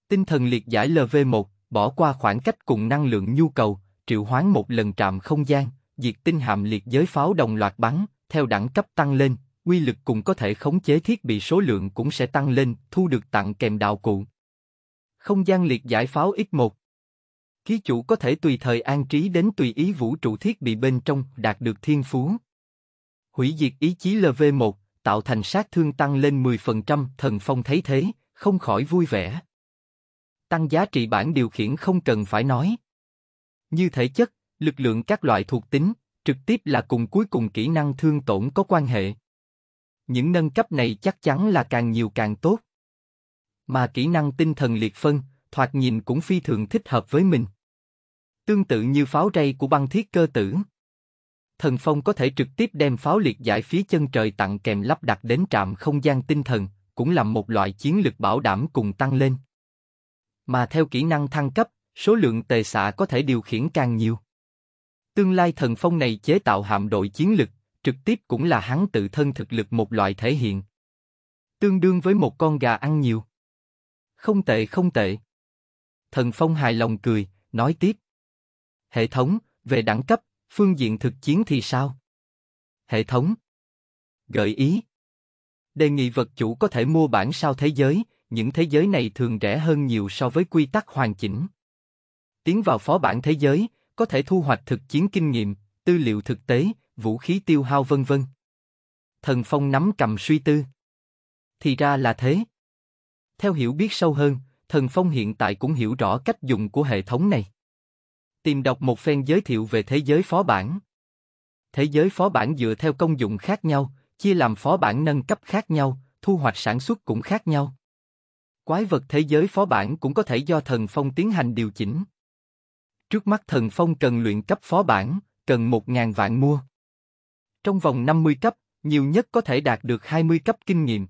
Tinh thần liệt giải LV1, bỏ qua khoảng cách cùng năng lượng nhu cầu, triệu hoán một lần trạm không gian, diệt tinh hàm liệt giới pháo đồng loạt bắn, theo đẳng cấp tăng lên, quy lực cùng có thể khống chế thiết bị số lượng cũng sẽ tăng lên, thu được tặng kèm đạo cụ. Không gian liệt giải pháo X1 Ký chủ có thể tùy thời an trí đến tùy ý vũ trụ thiết bị bên trong, đạt được thiên phú. Hủy diệt ý chí LV1, tạo thành sát thương tăng lên 10%, thần phong thấy thế, không khỏi vui vẻ. Tăng giá trị bản điều khiển không cần phải nói. Như thể chất, lực lượng các loại thuộc tính, trực tiếp là cùng cuối cùng kỹ năng thương tổn có quan hệ. Những nâng cấp này chắc chắn là càng nhiều càng tốt. Mà kỹ năng tinh thần liệt phân, thoạt nhìn cũng phi thường thích hợp với mình tương tự như pháo ray của băng thiết cơ tử. Thần Phong có thể trực tiếp đem pháo liệt giải phía chân trời tặng kèm lắp đặt đến trạm không gian tinh thần, cũng là một loại chiến lực bảo đảm cùng tăng lên. Mà theo kỹ năng thăng cấp, số lượng tề xạ có thể điều khiển càng nhiều. Tương lai thần phong này chế tạo hạm đội chiến lực, trực tiếp cũng là hắn tự thân thực lực một loại thể hiện. Tương đương với một con gà ăn nhiều. Không tệ không tệ. Thần phong hài lòng cười, nói tiếp. Hệ thống, về đẳng cấp, phương diện thực chiến thì sao? Hệ thống Gợi ý Đề nghị vật chủ có thể mua bản sao thế giới, những thế giới này thường rẻ hơn nhiều so với quy tắc hoàn chỉnh. Tiến vào phó bản thế giới, có thể thu hoạch thực chiến kinh nghiệm, tư liệu thực tế, vũ khí tiêu hao vân vân. Thần Phong nắm cầm suy tư. Thì ra là thế. Theo hiểu biết sâu hơn, Thần Phong hiện tại cũng hiểu rõ cách dùng của hệ thống này. Tìm đọc một phen giới thiệu về thế giới phó bản. Thế giới phó bản dựa theo công dụng khác nhau, chia làm phó bản nâng cấp khác nhau, thu hoạch sản xuất cũng khác nhau. Quái vật thế giới phó bản cũng có thể do thần phong tiến hành điều chỉnh. Trước mắt thần phong cần luyện cấp phó bản, cần 1.000 vạn mua. Trong vòng 50 cấp, nhiều nhất có thể đạt được 20 cấp kinh nghiệm.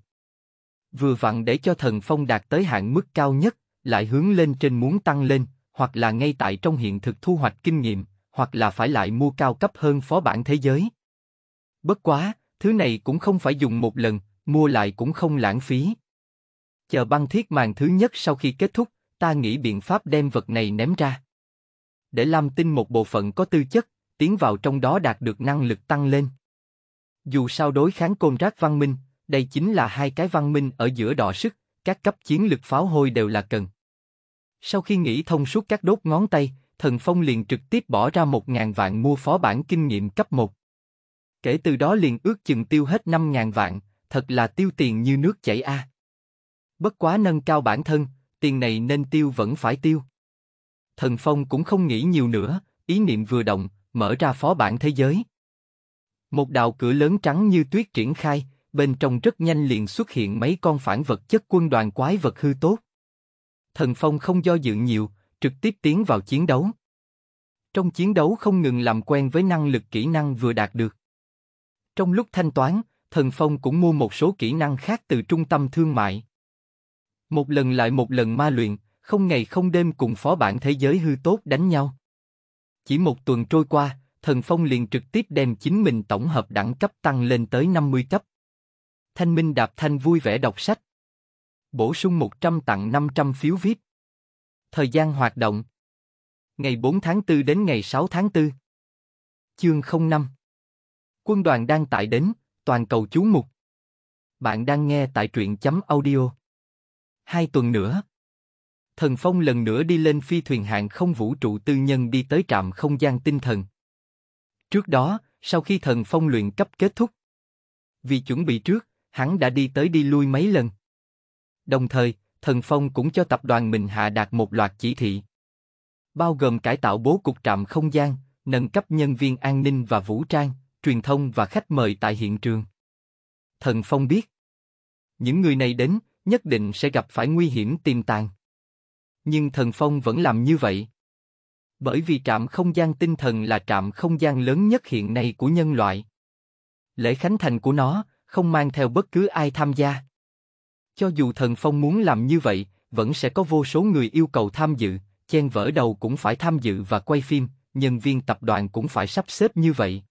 Vừa vặn để cho thần phong đạt tới hạn mức cao nhất, lại hướng lên trên muốn tăng lên, hoặc là ngay tại trong hiện thực thu hoạch kinh nghiệm, hoặc là phải lại mua cao cấp hơn phó bản thế giới. Bất quá, thứ này cũng không phải dùng một lần, mua lại cũng không lãng phí. Chờ băng thiết màn thứ nhất sau khi kết thúc, ta nghĩ biện pháp đem vật này ném ra. Để Lam tin một bộ phận có tư chất, tiến vào trong đó đạt được năng lực tăng lên. Dù sao đối kháng côn rác văn minh, đây chính là hai cái văn minh ở giữa đọ sức, các cấp chiến lực pháo hôi đều là cần. Sau khi nghĩ thông suốt các đốt ngón tay, Thần Phong liền trực tiếp bỏ ra một ngàn vạn mua phó bản kinh nghiệm cấp 1. Kể từ đó liền ước chừng tiêu hết năm ngàn vạn, thật là tiêu tiền như nước chảy a. À. Bất quá nâng cao bản thân, tiền này nên tiêu vẫn phải tiêu. Thần Phong cũng không nghĩ nhiều nữa, ý niệm vừa động, mở ra phó bản thế giới. Một đạo cửa lớn trắng như tuyết triển khai, bên trong rất nhanh liền xuất hiện mấy con phản vật chất quân đoàn quái vật hư tốt. Thần Phong không do dự nhiều, trực tiếp tiến vào chiến đấu. Trong chiến đấu không ngừng làm quen với năng lực kỹ năng vừa đạt được. Trong lúc thanh toán, Thần Phong cũng mua một số kỹ năng khác từ trung tâm thương mại. Một lần lại một lần ma luyện, không ngày không đêm cùng phó bản thế giới hư tốt đánh nhau. Chỉ một tuần trôi qua, Thần Phong liền trực tiếp đem chính mình tổng hợp đẳng cấp tăng lên tới 50 cấp. Thanh Minh đạp thanh vui vẻ đọc sách, Bổ sung 100 tặng 500 phiếu VIP. Thời gian hoạt động Ngày 4 tháng 4 đến ngày 6 tháng 4 Chương 05 Quân đoàn đang tại đến, toàn cầu chú mục Bạn đang nghe tại truyện chấm audio Hai tuần nữa Thần Phong lần nữa đi lên phi thuyền hạng không vũ trụ tư nhân đi tới trạm không gian tinh thần. Trước đó, sau khi Thần Phong luyện cấp kết thúc, vì chuẩn bị trước, hắn đã đi tới đi lui mấy lần. Đồng thời, Thần Phong cũng cho tập đoàn mình hạ đạt một loạt chỉ thị, bao gồm cải tạo bố cục trạm không gian, nâng cấp nhân viên an ninh và vũ trang, truyền thông và khách mời tại hiện trường. Thần Phong biết, những người này đến nhất định sẽ gặp phải nguy hiểm tiềm tàng. Nhưng Thần Phong vẫn làm như vậy. Bởi vì trạm không gian tinh thần là trạm không gian lớn nhất hiện nay của nhân loại. Lễ khánh thành của nó không mang theo bất cứ ai tham gia. Cho dù thần phong muốn làm như vậy, vẫn sẽ có vô số người yêu cầu tham dự, chen vỡ đầu cũng phải tham dự và quay phim, nhân viên tập đoàn cũng phải sắp xếp như vậy.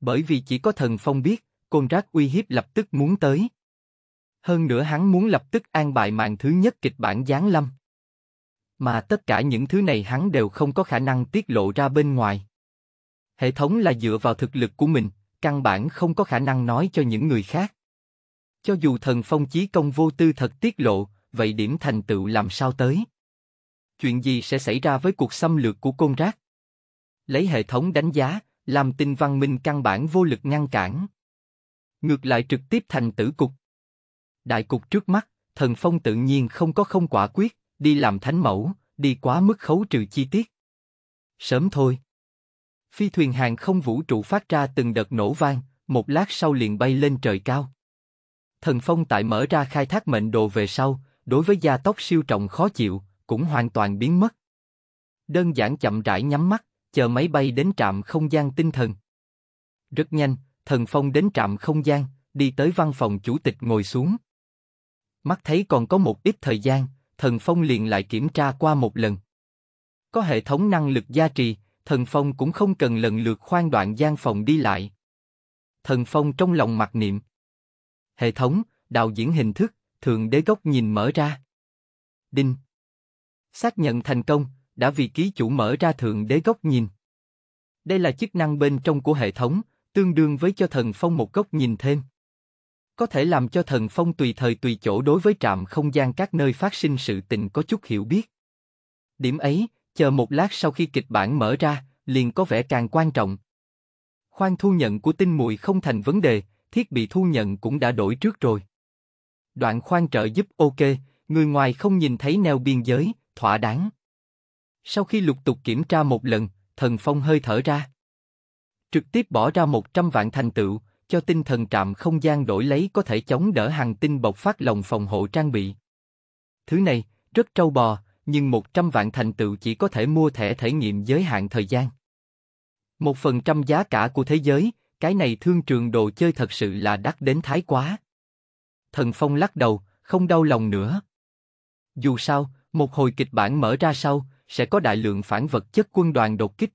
Bởi vì chỉ có thần phong biết, côn rác uy hiếp lập tức muốn tới. Hơn nữa hắn muốn lập tức an bài mạng thứ nhất kịch bản Giáng Lâm. Mà tất cả những thứ này hắn đều không có khả năng tiết lộ ra bên ngoài. Hệ thống là dựa vào thực lực của mình, căn bản không có khả năng nói cho những người khác. Cho dù thần phong chí công vô tư thật tiết lộ, vậy điểm thành tựu làm sao tới? Chuyện gì sẽ xảy ra với cuộc xâm lược của côn rác? Lấy hệ thống đánh giá, làm tinh văn minh căn bản vô lực ngăn cản. Ngược lại trực tiếp thành tử cục. Đại cục trước mắt, thần phong tự nhiên không có không quả quyết, đi làm thánh mẫu, đi quá mức khấu trừ chi tiết. Sớm thôi. Phi thuyền hàng không vũ trụ phát ra từng đợt nổ vang, một lát sau liền bay lên trời cao. Thần Phong tại mở ra khai thác mệnh đồ về sau, đối với da tóc siêu trọng khó chịu, cũng hoàn toàn biến mất. Đơn giản chậm rãi nhắm mắt, chờ máy bay đến trạm không gian tinh thần. Rất nhanh, Thần Phong đến trạm không gian, đi tới văn phòng chủ tịch ngồi xuống. Mắt thấy còn có một ít thời gian, Thần Phong liền lại kiểm tra qua một lần. Có hệ thống năng lực gia trì, Thần Phong cũng không cần lần lượt khoan đoạn gian phòng đi lại. Thần Phong trong lòng mặc niệm, hệ thống, đạo diễn hình thức, thượng đế góc nhìn mở ra. Đinh. Xác nhận thành công, đã vì ký chủ mở ra thượng đế góc nhìn. Đây là chức năng bên trong của hệ thống, tương đương với cho thần phong một góc nhìn thêm. Có thể làm cho thần phong tùy thời tùy chỗ đối với trạm không gian các nơi phát sinh sự tình có chút hiểu biết. Điểm ấy, chờ một lát sau khi kịch bản mở ra, liền có vẻ càng quan trọng. Khoan thu nhận của tinh mùi không thành vấn đề, thiết bị thu nhận cũng đã đổi trước rồi. Đoạn khoan trợ giúp ok, người ngoài không nhìn thấy neo biên giới, thỏa đáng. Sau khi lục tục kiểm tra một lần, thần phong hơi thở ra. Trực tiếp bỏ ra 100 vạn thành tựu, cho tinh thần trạm không gian đổi lấy có thể chống đỡ hàng tinh bộc phát lòng phòng hộ trang bị. Thứ này, rất trâu bò, nhưng 100 vạn thành tựu chỉ có thể mua thẻ thể nghiệm giới hạn thời gian. Một phần trăm giá cả của thế giới, cái này thương trường đồ chơi thật sự là đắt đến thái quá. Thần Phong lắc đầu, không đau lòng nữa. Dù sao, một hồi kịch bản mở ra sau, sẽ có đại lượng phản vật chất quân đoàn đột kích.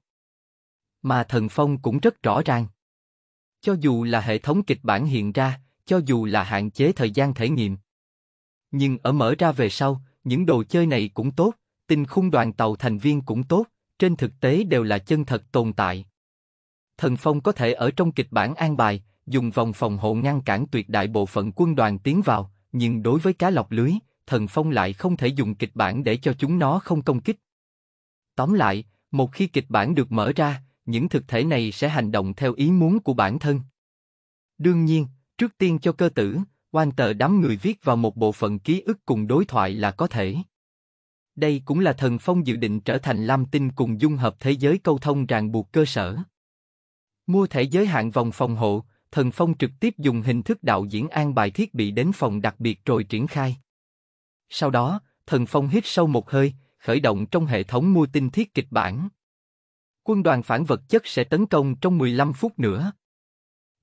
Mà Thần Phong cũng rất rõ ràng. Cho dù là hệ thống kịch bản hiện ra, cho dù là hạn chế thời gian thể nghiệm. Nhưng ở mở ra về sau, những đồ chơi này cũng tốt, tình khung đoàn tàu thành viên cũng tốt, trên thực tế đều là chân thật tồn tại. Thần Phong có thể ở trong kịch bản an bài, dùng vòng phòng hộ ngăn cản tuyệt đại bộ phận quân đoàn tiến vào, nhưng đối với cá lọc lưới, Thần Phong lại không thể dùng kịch bản để cho chúng nó không công kích. Tóm lại, một khi kịch bản được mở ra, những thực thể này sẽ hành động theo ý muốn của bản thân. Đương nhiên, trước tiên cho cơ tử, quan tờ đám người viết vào một bộ phận ký ức cùng đối thoại là có thể. Đây cũng là thần phong dự định trở thành Lam Tinh cùng dung hợp thế giới câu thông ràng buộc cơ sở. Mua thẻ giới hạn vòng phòng hộ, Thần Phong trực tiếp dùng hình thức đạo diễn an bài thiết bị đến phòng đặc biệt rồi triển khai. Sau đó, Thần Phong hít sâu một hơi, khởi động trong hệ thống mua tinh thiết kịch bản. Quân đoàn phản vật chất sẽ tấn công trong 15 phút nữa.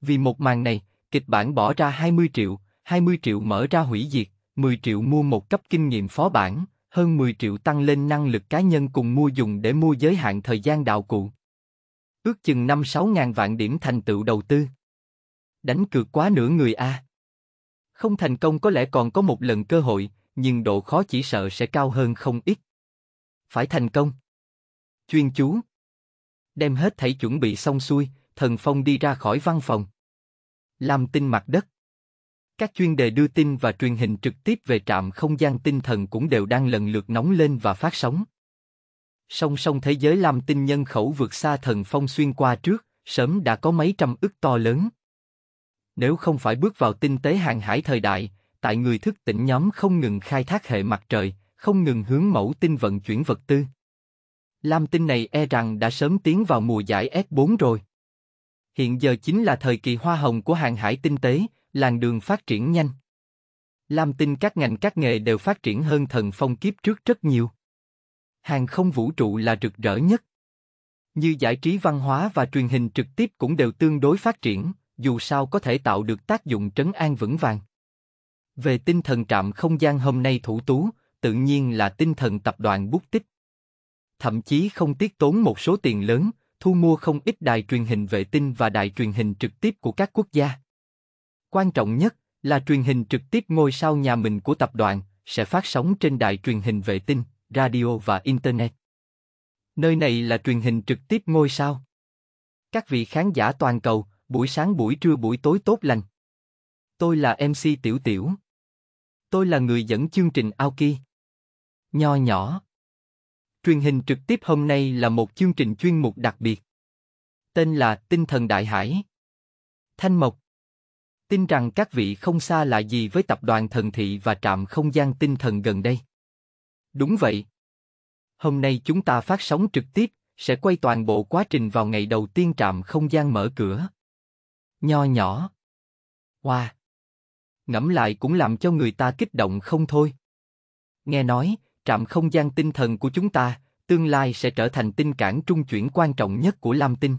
Vì một màn này, kịch bản bỏ ra 20 triệu, 20 triệu mở ra hủy diệt, 10 triệu mua một cấp kinh nghiệm phó bản, hơn 10 triệu tăng lên năng lực cá nhân cùng mua dùng để mua giới hạn thời gian đạo cụ. Ước chừng năm sáu ngàn vạn điểm thành tựu đầu tư. Đánh cược quá nửa người A. Không thành công có lẽ còn có một lần cơ hội, nhưng độ khó chỉ sợ sẽ cao hơn không ít. Phải thành công. Chuyên chú. Đem hết thảy chuẩn bị xong xuôi, thần phong đi ra khỏi văn phòng. Làm tin mặt đất. Các chuyên đề đưa tin và truyền hình trực tiếp về trạm không gian tinh thần cũng đều đang lần lượt nóng lên và phát sóng song song thế giới làm tinh nhân khẩu vượt xa thần phong xuyên qua trước, sớm đã có mấy trăm ức to lớn. Nếu không phải bước vào tinh tế hàng hải thời đại, tại người thức tỉnh nhóm không ngừng khai thác hệ mặt trời, không ngừng hướng mẫu tinh vận chuyển vật tư. Lam tinh này e rằng đã sớm tiến vào mùa giải S4 rồi. Hiện giờ chính là thời kỳ hoa hồng của hàng hải tinh tế, làn đường phát triển nhanh. Lam tinh các ngành các nghề đều phát triển hơn thần phong kiếp trước rất nhiều hàng không vũ trụ là rực rỡ nhất. Như giải trí văn hóa và truyền hình trực tiếp cũng đều tương đối phát triển, dù sao có thể tạo được tác dụng trấn an vững vàng. Về tinh thần trạm không gian hôm nay thủ tú, tự nhiên là tinh thần tập đoàn bút tích. Thậm chí không tiết tốn một số tiền lớn, thu mua không ít đài truyền hình vệ tinh và đài truyền hình trực tiếp của các quốc gia. Quan trọng nhất là truyền hình trực tiếp ngôi sao nhà mình của tập đoàn sẽ phát sóng trên đài truyền hình vệ tinh radio và internet. Nơi này là truyền hình trực tiếp ngôi sao. Các vị khán giả toàn cầu, buổi sáng buổi trưa buổi tối tốt lành. Tôi là MC Tiểu Tiểu. Tôi là người dẫn chương trình Aoki. Nho nhỏ. Truyền hình trực tiếp hôm nay là một chương trình chuyên mục đặc biệt. Tên là Tinh thần Đại Hải. Thanh Mộc. Tin rằng các vị không xa lạ gì với tập đoàn thần thị và trạm không gian tinh thần gần đây. Đúng vậy. Hôm nay chúng ta phát sóng trực tiếp, sẽ quay toàn bộ quá trình vào ngày đầu tiên trạm không gian mở cửa. Nho nhỏ. Wow. Ngẫm lại cũng làm cho người ta kích động không thôi. Nghe nói, trạm không gian tinh thần của chúng ta, tương lai sẽ trở thành tinh cảng trung chuyển quan trọng nhất của Lam Tinh.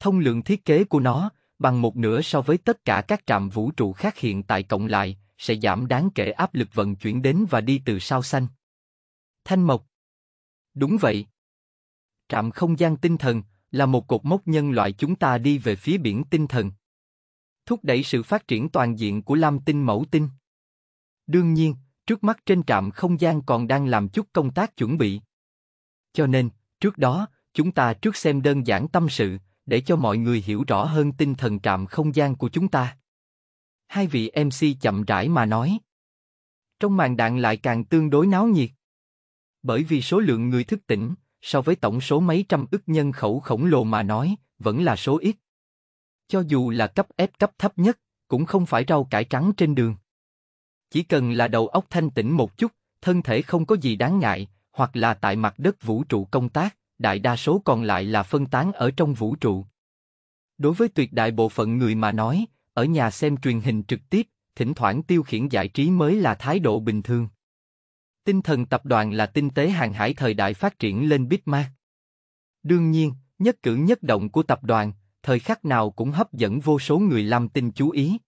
Thông lượng thiết kế của nó, bằng một nửa so với tất cả các trạm vũ trụ khác hiện tại cộng lại, sẽ giảm đáng kể áp lực vận chuyển đến và đi từ sao xanh. Thanh Mộc. Đúng vậy. Trạm không gian tinh thần là một cột mốc nhân loại chúng ta đi về phía biển tinh thần. Thúc đẩy sự phát triển toàn diện của Lam Tinh mẫu tinh. Đương nhiên, trước mắt trên trạm không gian còn đang làm chút công tác chuẩn bị. Cho nên, trước đó, chúng ta trước xem đơn giản tâm sự, để cho mọi người hiểu rõ hơn tinh thần trạm không gian của chúng ta. Hai vị MC chậm rãi mà nói. Trong màn đạn lại càng tương đối náo nhiệt. Bởi vì số lượng người thức tỉnh, so với tổng số mấy trăm ức nhân khẩu khổng lồ mà nói, vẫn là số ít. Cho dù là cấp S cấp thấp nhất, cũng không phải rau cải trắng trên đường. Chỉ cần là đầu óc thanh tĩnh một chút, thân thể không có gì đáng ngại, hoặc là tại mặt đất vũ trụ công tác, đại đa số còn lại là phân tán ở trong vũ trụ. Đối với tuyệt đại bộ phận người mà nói, ở nhà xem truyền hình trực tiếp, thỉnh thoảng tiêu khiển giải trí mới là thái độ bình thường. Tinh thần tập đoàn là tinh tế hàng hải thời đại phát triển lên Bismarck. Đương nhiên, nhất cử nhất động của tập đoàn, thời khắc nào cũng hấp dẫn vô số người làm tin chú ý.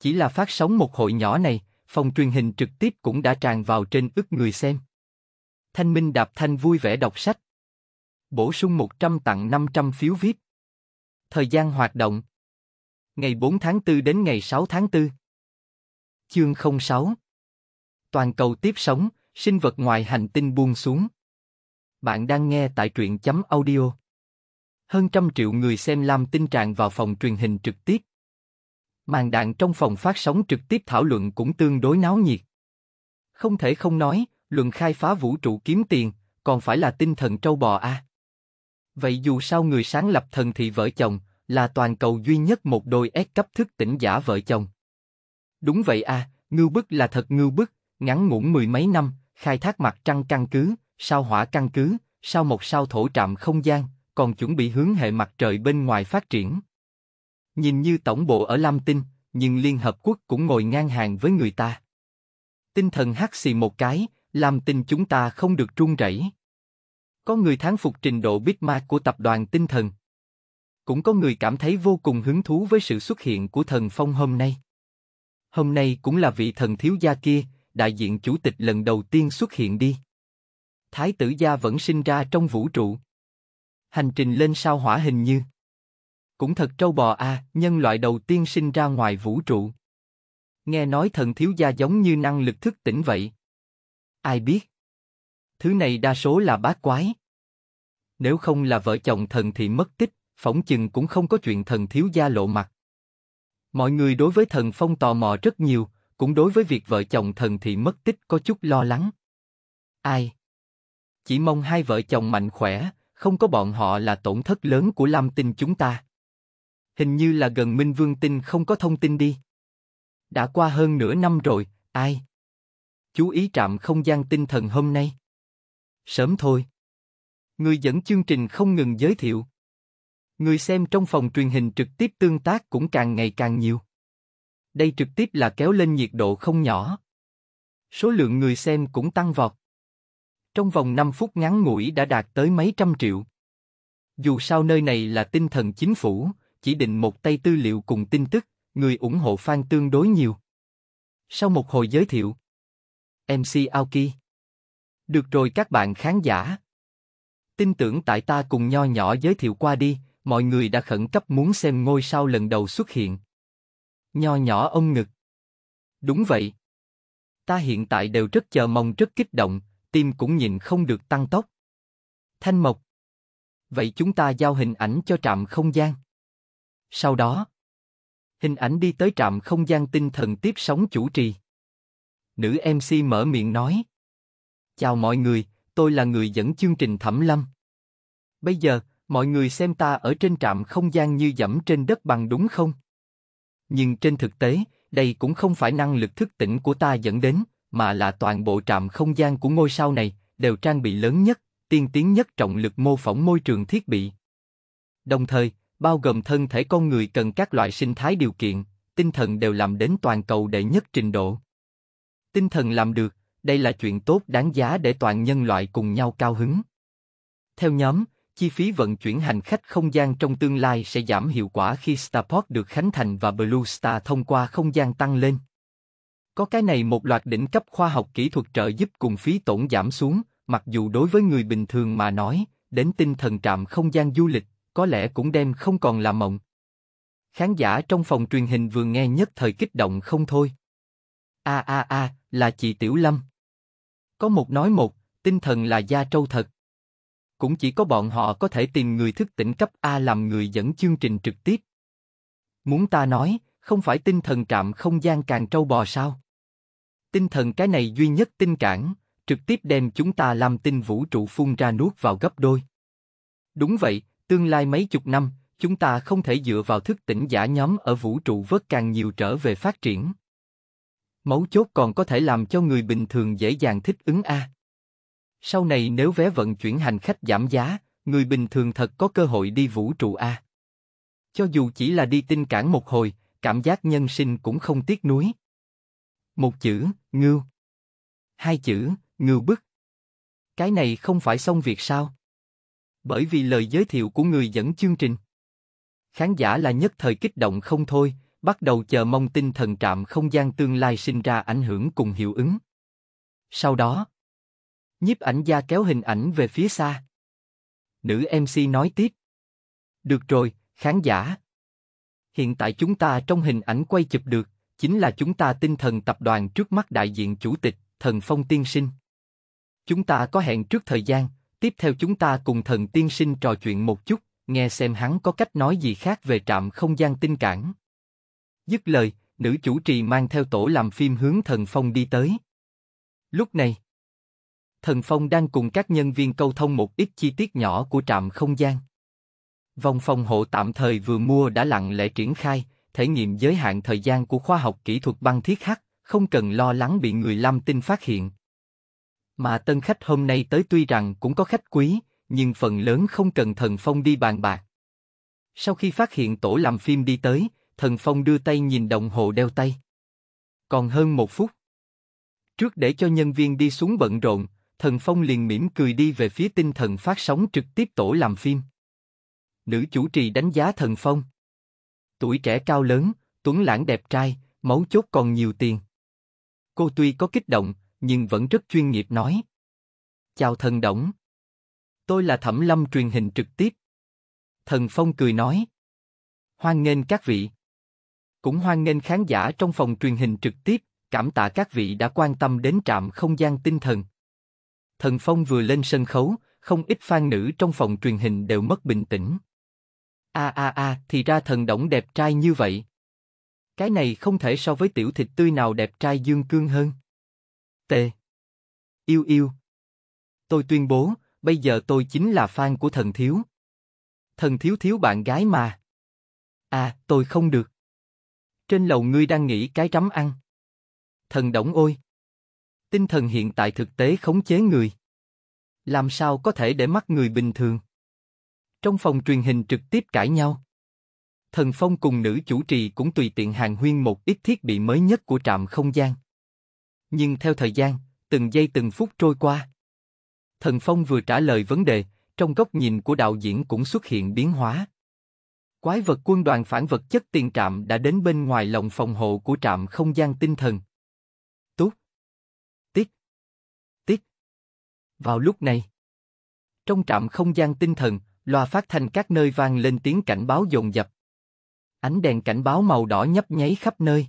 Chỉ là phát sóng một hội nhỏ này, phòng truyền hình trực tiếp cũng đã tràn vào trên ức người xem. Thanh Minh Đạp Thanh vui vẻ đọc sách. Bổ sung 100 tặng 500 phiếu VIP. Thời gian hoạt động Ngày 4 tháng 4 đến ngày 6 tháng 4 Chương 06 toàn cầu tiếp sống, sinh vật ngoài hành tinh buông xuống. Bạn đang nghe tại truyện chấm audio. Hơn trăm triệu người xem Lam Tinh trạng vào phòng truyền hình trực tiếp. Màn đạn trong phòng phát sóng trực tiếp thảo luận cũng tương đối náo nhiệt. Không thể không nói, luận khai phá vũ trụ kiếm tiền, còn phải là tinh thần trâu bò a. À. Vậy dù sao người sáng lập thần thị vợ chồng, là toàn cầu duy nhất một đôi S cấp thức tỉnh giả vợ chồng. Đúng vậy a, à, ngưu bức là thật ngưu bức, ngắn ngủn mười mấy năm, khai thác mặt trăng căn cứ, sao hỏa căn cứ, sao một sao thổ trạm không gian, còn chuẩn bị hướng hệ mặt trời bên ngoài phát triển. Nhìn như tổng bộ ở Lam Tinh, nhưng Liên Hợp Quốc cũng ngồi ngang hàng với người ta. Tinh thần hắc xì một cái, làm tinh chúng ta không được trung rẩy. Có người thán phục trình độ Big Mac của tập đoàn tinh thần. Cũng có người cảm thấy vô cùng hứng thú với sự xuất hiện của thần phong hôm nay. Hôm nay cũng là vị thần thiếu gia kia, đại diện chủ tịch lần đầu tiên xuất hiện đi. Thái tử gia vẫn sinh ra trong vũ trụ. Hành trình lên sao hỏa hình như. Cũng thật trâu bò à, nhân loại đầu tiên sinh ra ngoài vũ trụ. Nghe nói thần thiếu gia giống như năng lực thức tỉnh vậy. Ai biết? Thứ này đa số là bát quái. Nếu không là vợ chồng thần thì mất tích, phỏng chừng cũng không có chuyện thần thiếu gia lộ mặt. Mọi người đối với thần phong tò mò rất nhiều, cũng đối với việc vợ chồng thần thì mất tích có chút lo lắng. Ai? Chỉ mong hai vợ chồng mạnh khỏe, không có bọn họ là tổn thất lớn của Lam Tinh chúng ta. Hình như là gần Minh Vương Tinh không có thông tin đi. Đã qua hơn nửa năm rồi, ai? Chú ý trạm không gian tinh thần hôm nay. Sớm thôi. Người dẫn chương trình không ngừng giới thiệu. Người xem trong phòng truyền hình trực tiếp tương tác cũng càng ngày càng nhiều đây trực tiếp là kéo lên nhiệt độ không nhỏ. Số lượng người xem cũng tăng vọt. Trong vòng 5 phút ngắn ngủi đã đạt tới mấy trăm triệu. Dù sao nơi này là tinh thần chính phủ, chỉ định một tay tư liệu cùng tin tức, người ủng hộ fan tương đối nhiều. Sau một hồi giới thiệu, MC Aoki. Được rồi các bạn khán giả. Tin tưởng tại ta cùng nho nhỏ giới thiệu qua đi, mọi người đã khẩn cấp muốn xem ngôi sao lần đầu xuất hiện nho nhỏ ông ngực. Đúng vậy. Ta hiện tại đều rất chờ mong rất kích động, tim cũng nhìn không được tăng tốc. Thanh Mộc. Vậy chúng ta giao hình ảnh cho trạm không gian. Sau đó, hình ảnh đi tới trạm không gian tinh thần tiếp sóng chủ trì. Nữ MC mở miệng nói. Chào mọi người, tôi là người dẫn chương trình Thẩm Lâm. Bây giờ, mọi người xem ta ở trên trạm không gian như dẫm trên đất bằng đúng không? Nhưng trên thực tế, đây cũng không phải năng lực thức tỉnh của ta dẫn đến, mà là toàn bộ trạm không gian của ngôi sao này, đều trang bị lớn nhất, tiên tiến nhất trọng lực mô phỏng môi trường thiết bị. Đồng thời, bao gồm thân thể con người cần các loại sinh thái điều kiện, tinh thần đều làm đến toàn cầu đệ nhất trình độ. Tinh thần làm được, đây là chuyện tốt đáng giá để toàn nhân loại cùng nhau cao hứng. Theo nhóm, chi phí vận chuyển hành khách không gian trong tương lai sẽ giảm hiệu quả khi Starport được khánh thành và Blue Star thông qua không gian tăng lên. Có cái này một loạt đỉnh cấp khoa học kỹ thuật trợ giúp cùng phí tổn giảm xuống, mặc dù đối với người bình thường mà nói, đến tinh thần trạm không gian du lịch, có lẽ cũng đem không còn là mộng. Khán giả trong phòng truyền hình vừa nghe nhất thời kích động không thôi. A a a, là chị Tiểu Lâm. Có một nói một, tinh thần là da trâu thật cũng chỉ có bọn họ có thể tìm người thức tỉnh cấp A làm người dẫn chương trình trực tiếp. Muốn ta nói, không phải tinh thần trạm không gian càng trâu bò sao? Tinh thần cái này duy nhất tinh cản, trực tiếp đem chúng ta làm tinh vũ trụ phun ra nuốt vào gấp đôi. Đúng vậy, tương lai mấy chục năm, chúng ta không thể dựa vào thức tỉnh giả nhóm ở vũ trụ vớt càng nhiều trở về phát triển. Mấu chốt còn có thể làm cho người bình thường dễ dàng thích ứng A. Sau này nếu vé vận chuyển hành khách giảm giá, người bình thường thật có cơ hội đi vũ trụ A. Cho dù chỉ là đi tinh cản một hồi, cảm giác nhân sinh cũng không tiếc nuối. Một chữ, ngưu. Hai chữ, ngưu bức. Cái này không phải xong việc sao? Bởi vì lời giới thiệu của người dẫn chương trình. Khán giả là nhất thời kích động không thôi, bắt đầu chờ mong tinh thần trạm không gian tương lai sinh ra ảnh hưởng cùng hiệu ứng. Sau đó, Nhiếp ảnh gia kéo hình ảnh về phía xa. Nữ MC nói tiếp. Được rồi, khán giả. Hiện tại chúng ta trong hình ảnh quay chụp được, chính là chúng ta tinh thần tập đoàn trước mắt đại diện chủ tịch, thần phong tiên sinh. Chúng ta có hẹn trước thời gian, tiếp theo chúng ta cùng thần tiên sinh trò chuyện một chút, nghe xem hắn có cách nói gì khác về trạm không gian tinh cảng. Dứt lời, nữ chủ trì mang theo tổ làm phim hướng thần phong đi tới. Lúc này, Thần Phong đang cùng các nhân viên câu thông một ít chi tiết nhỏ của trạm không gian. Vòng phòng hộ tạm thời vừa mua đã lặng lẽ triển khai, thể nghiệm giới hạn thời gian của khoa học kỹ thuật băng thiết hắc, không cần lo lắng bị người Lam Tinh phát hiện. Mà tân khách hôm nay tới tuy rằng cũng có khách quý, nhưng phần lớn không cần Thần Phong đi bàn bạc. Sau khi phát hiện tổ làm phim đi tới, Thần Phong đưa tay nhìn đồng hồ đeo tay. Còn hơn một phút. Trước để cho nhân viên đi xuống bận rộn, Thần Phong liền mỉm cười đi về phía tinh thần phát sóng trực tiếp tổ làm phim. Nữ chủ trì đánh giá Thần Phong. Tuổi trẻ cao lớn, tuấn lãng đẹp trai, máu chốt còn nhiều tiền. Cô tuy có kích động, nhưng vẫn rất chuyên nghiệp nói. Chào thần động. Tôi là Thẩm Lâm truyền hình trực tiếp. Thần Phong cười nói. Hoan nghênh các vị. Cũng hoan nghênh khán giả trong phòng truyền hình trực tiếp, cảm tạ các vị đã quan tâm đến trạm không gian tinh thần. Thần Phong vừa lên sân khấu, không ít fan nữ trong phòng truyền hình đều mất bình tĩnh. A a a, thì ra thần động đẹp trai như vậy. Cái này không thể so với tiểu thịt tươi nào đẹp trai dương cương hơn. T. Yêu yêu. Tôi tuyên bố, bây giờ tôi chính là fan của thần thiếu. Thần thiếu thiếu bạn gái mà. À, tôi không được. Trên lầu ngươi đang nghĩ cái rắm ăn. Thần động ôi tinh thần hiện tại thực tế khống chế người. Làm sao có thể để mắt người bình thường? Trong phòng truyền hình trực tiếp cãi nhau. Thần Phong cùng nữ chủ trì cũng tùy tiện hàng huyên một ít thiết bị mới nhất của trạm không gian. Nhưng theo thời gian, từng giây từng phút trôi qua. Thần Phong vừa trả lời vấn đề, trong góc nhìn của đạo diễn cũng xuất hiện biến hóa. Quái vật quân đoàn phản vật chất tiền trạm đã đến bên ngoài lòng phòng hộ của trạm không gian tinh thần, Vào lúc này, trong trạm không gian tinh thần, loa phát thanh các nơi vang lên tiếng cảnh báo dồn dập. Ánh đèn cảnh báo màu đỏ nhấp nháy khắp nơi.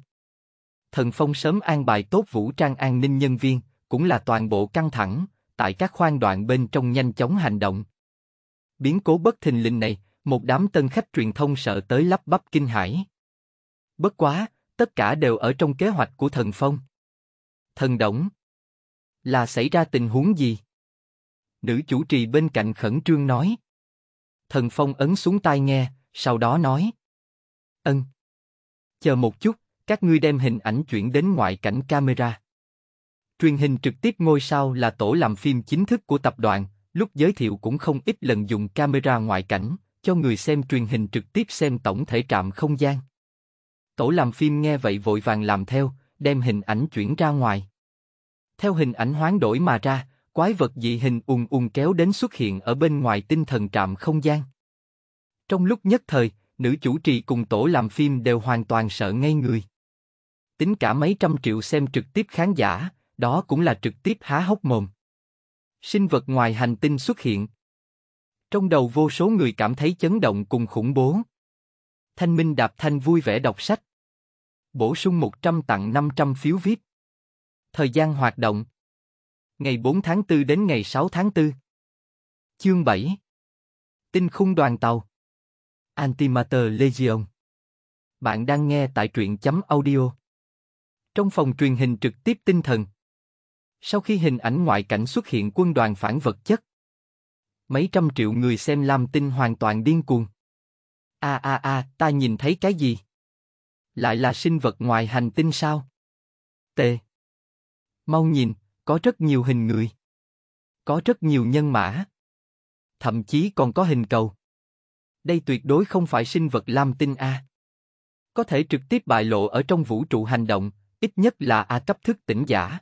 Thần Phong sớm an bài tốt vũ trang an ninh nhân viên, cũng là toàn bộ căng thẳng, tại các khoang đoạn bên trong nhanh chóng hành động. Biến cố bất thình lình này, một đám tân khách truyền thông sợ tới lắp bắp kinh hãi. Bất quá, tất cả đều ở trong kế hoạch của thần Phong. Thần Động Là xảy ra tình huống gì? nữ chủ trì bên cạnh khẩn trương nói. Thần Phong ấn xuống tai nghe, sau đó nói. Ân. Chờ một chút, các ngươi đem hình ảnh chuyển đến ngoại cảnh camera. Truyền hình trực tiếp ngôi sao là tổ làm phim chính thức của tập đoàn, lúc giới thiệu cũng không ít lần dùng camera ngoại cảnh, cho người xem truyền hình trực tiếp xem tổng thể trạm không gian. Tổ làm phim nghe vậy vội vàng làm theo, đem hình ảnh chuyển ra ngoài. Theo hình ảnh hoán đổi mà ra, quái vật dị hình ùn ùn kéo đến xuất hiện ở bên ngoài tinh thần trạm không gian. Trong lúc nhất thời, nữ chủ trì cùng tổ làm phim đều hoàn toàn sợ ngây người. Tính cả mấy trăm triệu xem trực tiếp khán giả, đó cũng là trực tiếp há hốc mồm. Sinh vật ngoài hành tinh xuất hiện. Trong đầu vô số người cảm thấy chấn động cùng khủng bố. Thanh Minh đạp thanh vui vẻ đọc sách. Bổ sung 100 tặng 500 phiếu VIP. Thời gian hoạt động ngày 4 tháng 4 đến ngày 6 tháng 4. Chương 7 Tinh khung đoàn tàu Antimatter Legion Bạn đang nghe tại truyện chấm audio Trong phòng truyền hình trực tiếp tinh thần Sau khi hình ảnh ngoại cảnh xuất hiện quân đoàn phản vật chất Mấy trăm triệu người xem Lam Tinh hoàn toàn điên cuồng A a a, ta nhìn thấy cái gì? Lại là sinh vật ngoài hành tinh sao? T. Mau nhìn, có rất nhiều hình người, có rất nhiều nhân mã, thậm chí còn có hình cầu. Đây tuyệt đối không phải sinh vật lam tinh A. Có thể trực tiếp bại lộ ở trong vũ trụ hành động, ít nhất là A cấp thức tỉnh giả.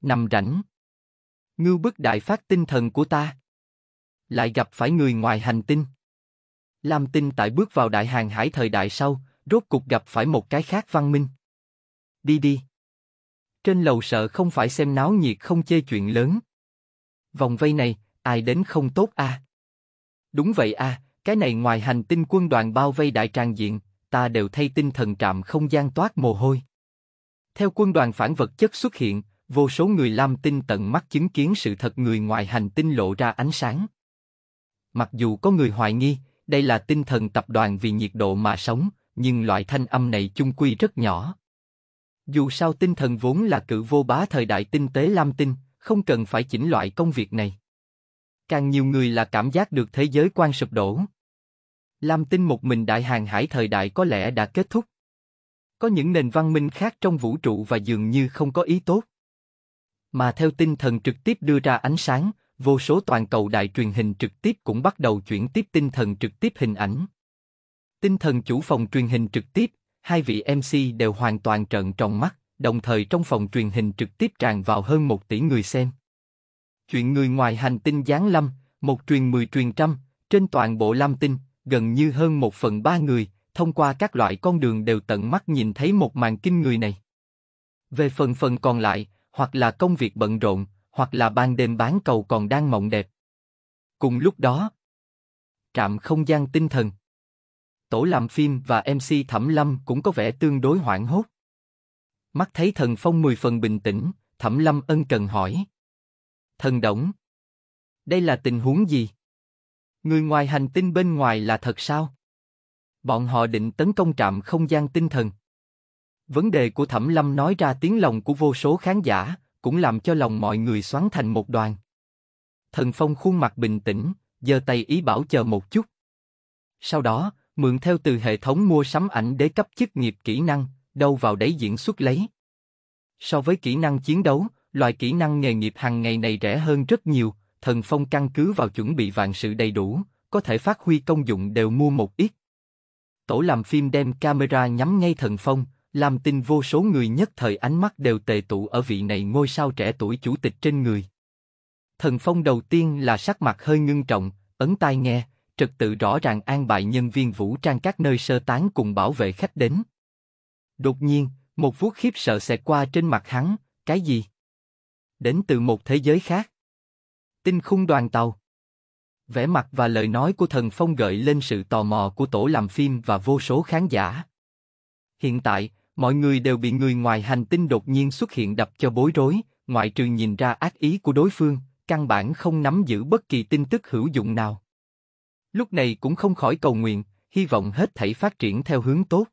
Nằm rảnh. Ngưu bức đại phát tinh thần của ta. Lại gặp phải người ngoài hành tinh. Lam tinh tại bước vào đại hàng hải thời đại sau, rốt cục gặp phải một cái khác văn minh. Đi đi trên lầu sợ không phải xem náo nhiệt không chê chuyện lớn. Vòng vây này, ai đến không tốt a? À? Đúng vậy a, à, cái này ngoài hành tinh quân đoàn bao vây đại tràng diện, ta đều thay tinh thần trạm không gian toát mồ hôi. Theo quân đoàn phản vật chất xuất hiện, vô số người lam tinh tận mắt chứng kiến sự thật người ngoài hành tinh lộ ra ánh sáng. Mặc dù có người hoài nghi, đây là tinh thần tập đoàn vì nhiệt độ mà sống, nhưng loại thanh âm này chung quy rất nhỏ. Dù sao tinh thần vốn là cự vô bá thời đại tinh tế lam tinh, không cần phải chỉnh loại công việc này. Càng nhiều người là cảm giác được thế giới quan sụp đổ. Lam tinh một mình đại hàng hải thời đại có lẽ đã kết thúc. Có những nền văn minh khác trong vũ trụ và dường như không có ý tốt. Mà theo tinh thần trực tiếp đưa ra ánh sáng, vô số toàn cầu đại truyền hình trực tiếp cũng bắt đầu chuyển tiếp tinh thần trực tiếp hình ảnh. Tinh thần chủ phòng truyền hình trực tiếp, hai vị MC đều hoàn toàn trợn tròn mắt, đồng thời trong phòng truyền hình trực tiếp tràn vào hơn một tỷ người xem. Chuyện người ngoài hành tinh giáng lâm, một truyền mười truyền trăm, trên toàn bộ Lam Tinh, gần như hơn một phần ba người, thông qua các loại con đường đều tận mắt nhìn thấy một màn kinh người này. Về phần phần còn lại, hoặc là công việc bận rộn, hoặc là ban đêm bán cầu còn đang mộng đẹp. Cùng lúc đó, trạm không gian tinh thần tổ làm phim và MC Thẩm Lâm cũng có vẻ tương đối hoảng hốt. Mắt thấy Thần Phong mười phần bình tĩnh, Thẩm Lâm ân cần hỏi. Thần Đổng, đây là tình huống gì? Người ngoài hành tinh bên ngoài là thật sao? Bọn họ định tấn công trạm không gian tinh thần. Vấn đề của Thẩm Lâm nói ra tiếng lòng của vô số khán giả, cũng làm cho lòng mọi người xoắn thành một đoàn. Thần Phong khuôn mặt bình tĩnh, giơ tay ý bảo chờ một chút. Sau đó, Mượn theo từ hệ thống mua sắm ảnh để cấp chức nghiệp kỹ năng, đâu vào đấy diễn xuất lấy. So với kỹ năng chiến đấu, loại kỹ năng nghề nghiệp hàng ngày này rẻ hơn rất nhiều, thần phong căn cứ vào chuẩn bị vạn sự đầy đủ, có thể phát huy công dụng đều mua một ít. Tổ làm phim đem camera nhắm ngay thần phong, làm tin vô số người nhất thời ánh mắt đều tề tụ ở vị này ngôi sao trẻ tuổi chủ tịch trên người. Thần phong đầu tiên là sắc mặt hơi ngưng trọng, ấn tai nghe, trật tự rõ ràng an bài nhân viên vũ trang các nơi sơ tán cùng bảo vệ khách đến. Đột nhiên, một vuốt khiếp sợ xẹt qua trên mặt hắn, cái gì? Đến từ một thế giới khác. Tinh khung đoàn tàu. Vẻ mặt và lời nói của thần phong gợi lên sự tò mò của tổ làm phim và vô số khán giả. Hiện tại, mọi người đều bị người ngoài hành tinh đột nhiên xuất hiện đập cho bối rối, ngoại trừ nhìn ra ác ý của đối phương, căn bản không nắm giữ bất kỳ tin tức hữu dụng nào. Lúc này cũng không khỏi cầu nguyện, hy vọng hết thảy phát triển theo hướng tốt.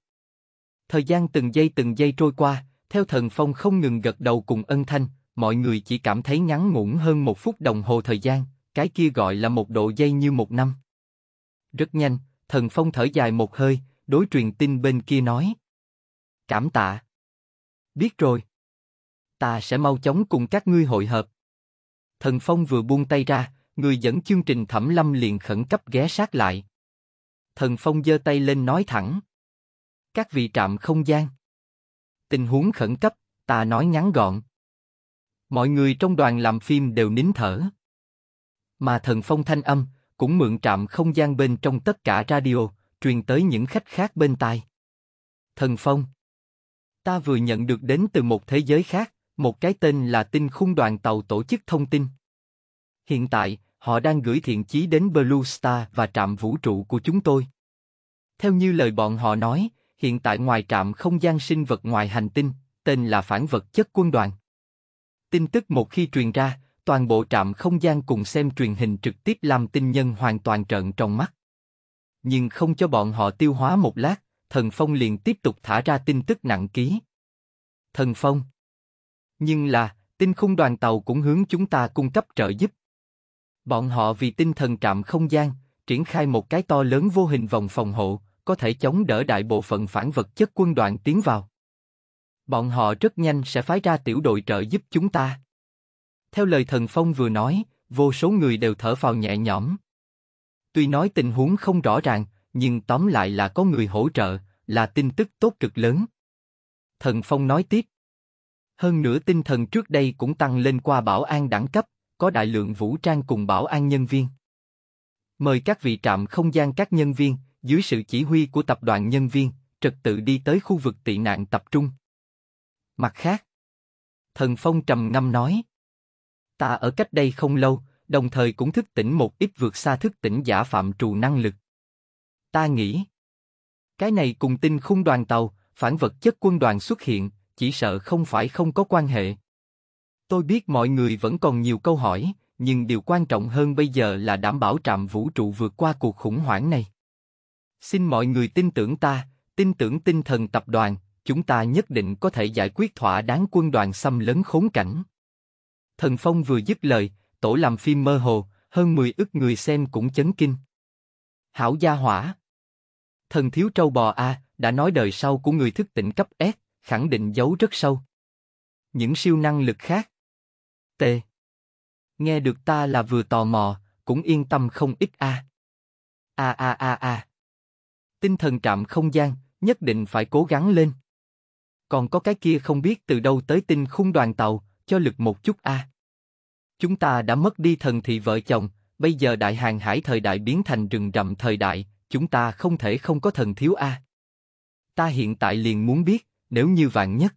Thời gian từng giây từng giây trôi qua, theo thần phong không ngừng gật đầu cùng ân thanh, mọi người chỉ cảm thấy ngắn ngủn hơn một phút đồng hồ thời gian, cái kia gọi là một độ giây như một năm. Rất nhanh, thần phong thở dài một hơi, đối truyền tin bên kia nói. Cảm tạ. Biết rồi. Ta sẽ mau chóng cùng các ngươi hội hợp. Thần phong vừa buông tay ra, người dẫn chương trình Thẩm Lâm liền khẩn cấp ghé sát lại. Thần Phong giơ tay lên nói thẳng. Các vị trạm không gian. Tình huống khẩn cấp, ta nói ngắn gọn. Mọi người trong đoàn làm phim đều nín thở. Mà thần Phong thanh âm, cũng mượn trạm không gian bên trong tất cả radio, truyền tới những khách khác bên tai. Thần Phong. Ta vừa nhận được đến từ một thế giới khác, một cái tên là tinh khung đoàn tàu tổ chức thông tin. Hiện tại, Họ đang gửi thiện chí đến Blue Star và trạm vũ trụ của chúng tôi. Theo như lời bọn họ nói, hiện tại ngoài trạm không gian sinh vật ngoài hành tinh, tên là phản vật chất quân đoàn. Tin tức một khi truyền ra, toàn bộ trạm không gian cùng xem truyền hình trực tiếp làm tinh nhân hoàn toàn trợn trong mắt. Nhưng không cho bọn họ tiêu hóa một lát, thần phong liền tiếp tục thả ra tin tức nặng ký. Thần phong. Nhưng là, tinh khung đoàn tàu cũng hướng chúng ta cung cấp trợ giúp. Bọn họ vì tinh thần trạm không gian, triển khai một cái to lớn vô hình vòng phòng hộ, có thể chống đỡ đại bộ phận phản vật chất quân đoàn tiến vào. Bọn họ rất nhanh sẽ phái ra tiểu đội trợ giúp chúng ta. Theo lời thần phong vừa nói, vô số người đều thở vào nhẹ nhõm. Tuy nói tình huống không rõ ràng, nhưng tóm lại là có người hỗ trợ, là tin tức tốt cực lớn. Thần phong nói tiếp. Hơn nữa tinh thần trước đây cũng tăng lên qua bảo an đẳng cấp, có đại lượng vũ trang cùng bảo an nhân viên. Mời các vị trạm không gian các nhân viên, dưới sự chỉ huy của tập đoàn nhân viên, trật tự đi tới khu vực tị nạn tập trung. Mặt khác, Thần Phong trầm ngâm nói, ta ở cách đây không lâu, đồng thời cũng thức tỉnh một ít vượt xa thức tỉnh giả phạm trù năng lực. Ta nghĩ, cái này cùng tin khung đoàn tàu, phản vật chất quân đoàn xuất hiện, chỉ sợ không phải không có quan hệ. Tôi biết mọi người vẫn còn nhiều câu hỏi, nhưng điều quan trọng hơn bây giờ là đảm bảo trạm vũ trụ vượt qua cuộc khủng hoảng này. Xin mọi người tin tưởng ta, tin tưởng tinh thần tập đoàn, chúng ta nhất định có thể giải quyết thỏa đáng quân đoàn xâm lấn khốn cảnh. Thần Phong vừa dứt lời, tổ làm phim mơ hồ, hơn 10 ức người xem cũng chấn kinh. Hảo gia hỏa. Thần thiếu trâu bò a, đã nói đời sau của người thức tỉnh cấp S, khẳng định giấu rất sâu. Những siêu năng lực khác T. Nghe được ta là vừa tò mò, cũng yên tâm không ít a. A a a a. Tinh thần trạm không gian, nhất định phải cố gắng lên. Còn có cái kia không biết từ đâu tới tinh khung đoàn tàu, cho lực một chút a. Chúng ta đã mất đi thần thị vợ chồng, bây giờ đại hàng hải thời đại biến thành rừng rậm thời đại, chúng ta không thể không có thần thiếu a. Ta hiện tại liền muốn biết, nếu như vạn nhất.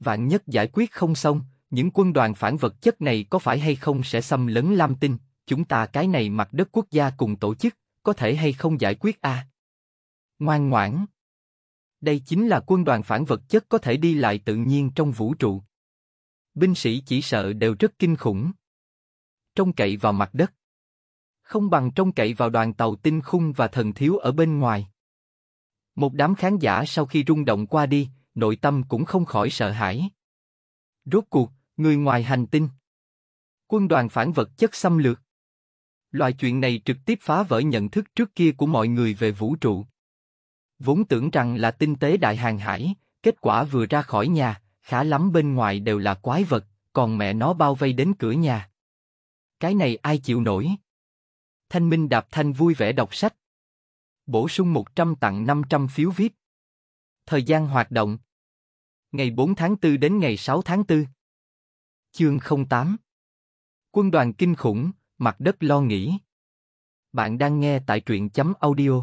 Vạn nhất giải quyết không xong, những quân đoàn phản vật chất này có phải hay không sẽ xâm lấn Lam Tinh, chúng ta cái này mặt đất quốc gia cùng tổ chức, có thể hay không giải quyết a? À? Ngoan ngoãn. Đây chính là quân đoàn phản vật chất có thể đi lại tự nhiên trong vũ trụ. Binh sĩ chỉ sợ đều rất kinh khủng. Trông cậy vào mặt đất. Không bằng trông cậy vào đoàn tàu tinh khung và thần thiếu ở bên ngoài. Một đám khán giả sau khi rung động qua đi, nội tâm cũng không khỏi sợ hãi. Rốt cuộc, Người ngoài hành tinh. Quân đoàn phản vật chất xâm lược. Loại chuyện này trực tiếp phá vỡ nhận thức trước kia của mọi người về vũ trụ. Vốn tưởng rằng là tinh tế đại hàng hải, kết quả vừa ra khỏi nhà, khá lắm bên ngoài đều là quái vật, còn mẹ nó bao vây đến cửa nhà. Cái này ai chịu nổi? Thanh Minh đạp thanh vui vẻ đọc sách. Bổ sung 100 tặng 500 phiếu VIP. Thời gian hoạt động. Ngày 4 tháng 4 đến ngày 6 tháng 4. Chương 08 Quân đoàn kinh khủng, mặt đất lo nghĩ. Bạn đang nghe tại truyện chấm audio.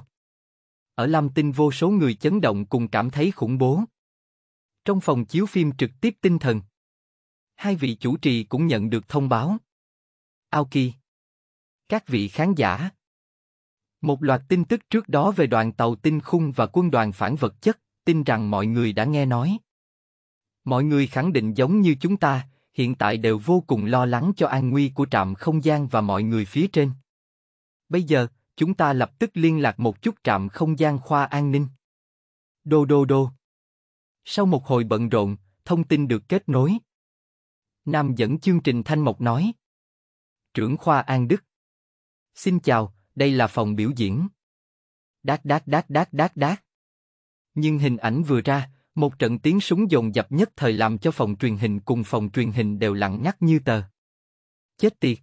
Ở Lam Tinh vô số người chấn động cùng cảm thấy khủng bố. Trong phòng chiếu phim trực tiếp tinh thần. Hai vị chủ trì cũng nhận được thông báo. Aoki. Các vị khán giả. Một loạt tin tức trước đó về đoàn tàu tinh khung và quân đoàn phản vật chất, tin rằng mọi người đã nghe nói. Mọi người khẳng định giống như chúng ta, hiện tại đều vô cùng lo lắng cho an nguy của trạm không gian và mọi người phía trên. Bây giờ, chúng ta lập tức liên lạc một chút trạm không gian khoa an ninh. Đô đô đô. Sau một hồi bận rộn, thông tin được kết nối. Nam dẫn chương trình Thanh Mộc nói. Trưởng khoa An Đức. Xin chào, đây là phòng biểu diễn. Đát đát đát đát đát đát. Nhưng hình ảnh vừa ra, một trận tiếng súng dồn dập nhất thời làm cho phòng truyền hình cùng phòng truyền hình đều lặng ngắt như tờ. Chết tiệt.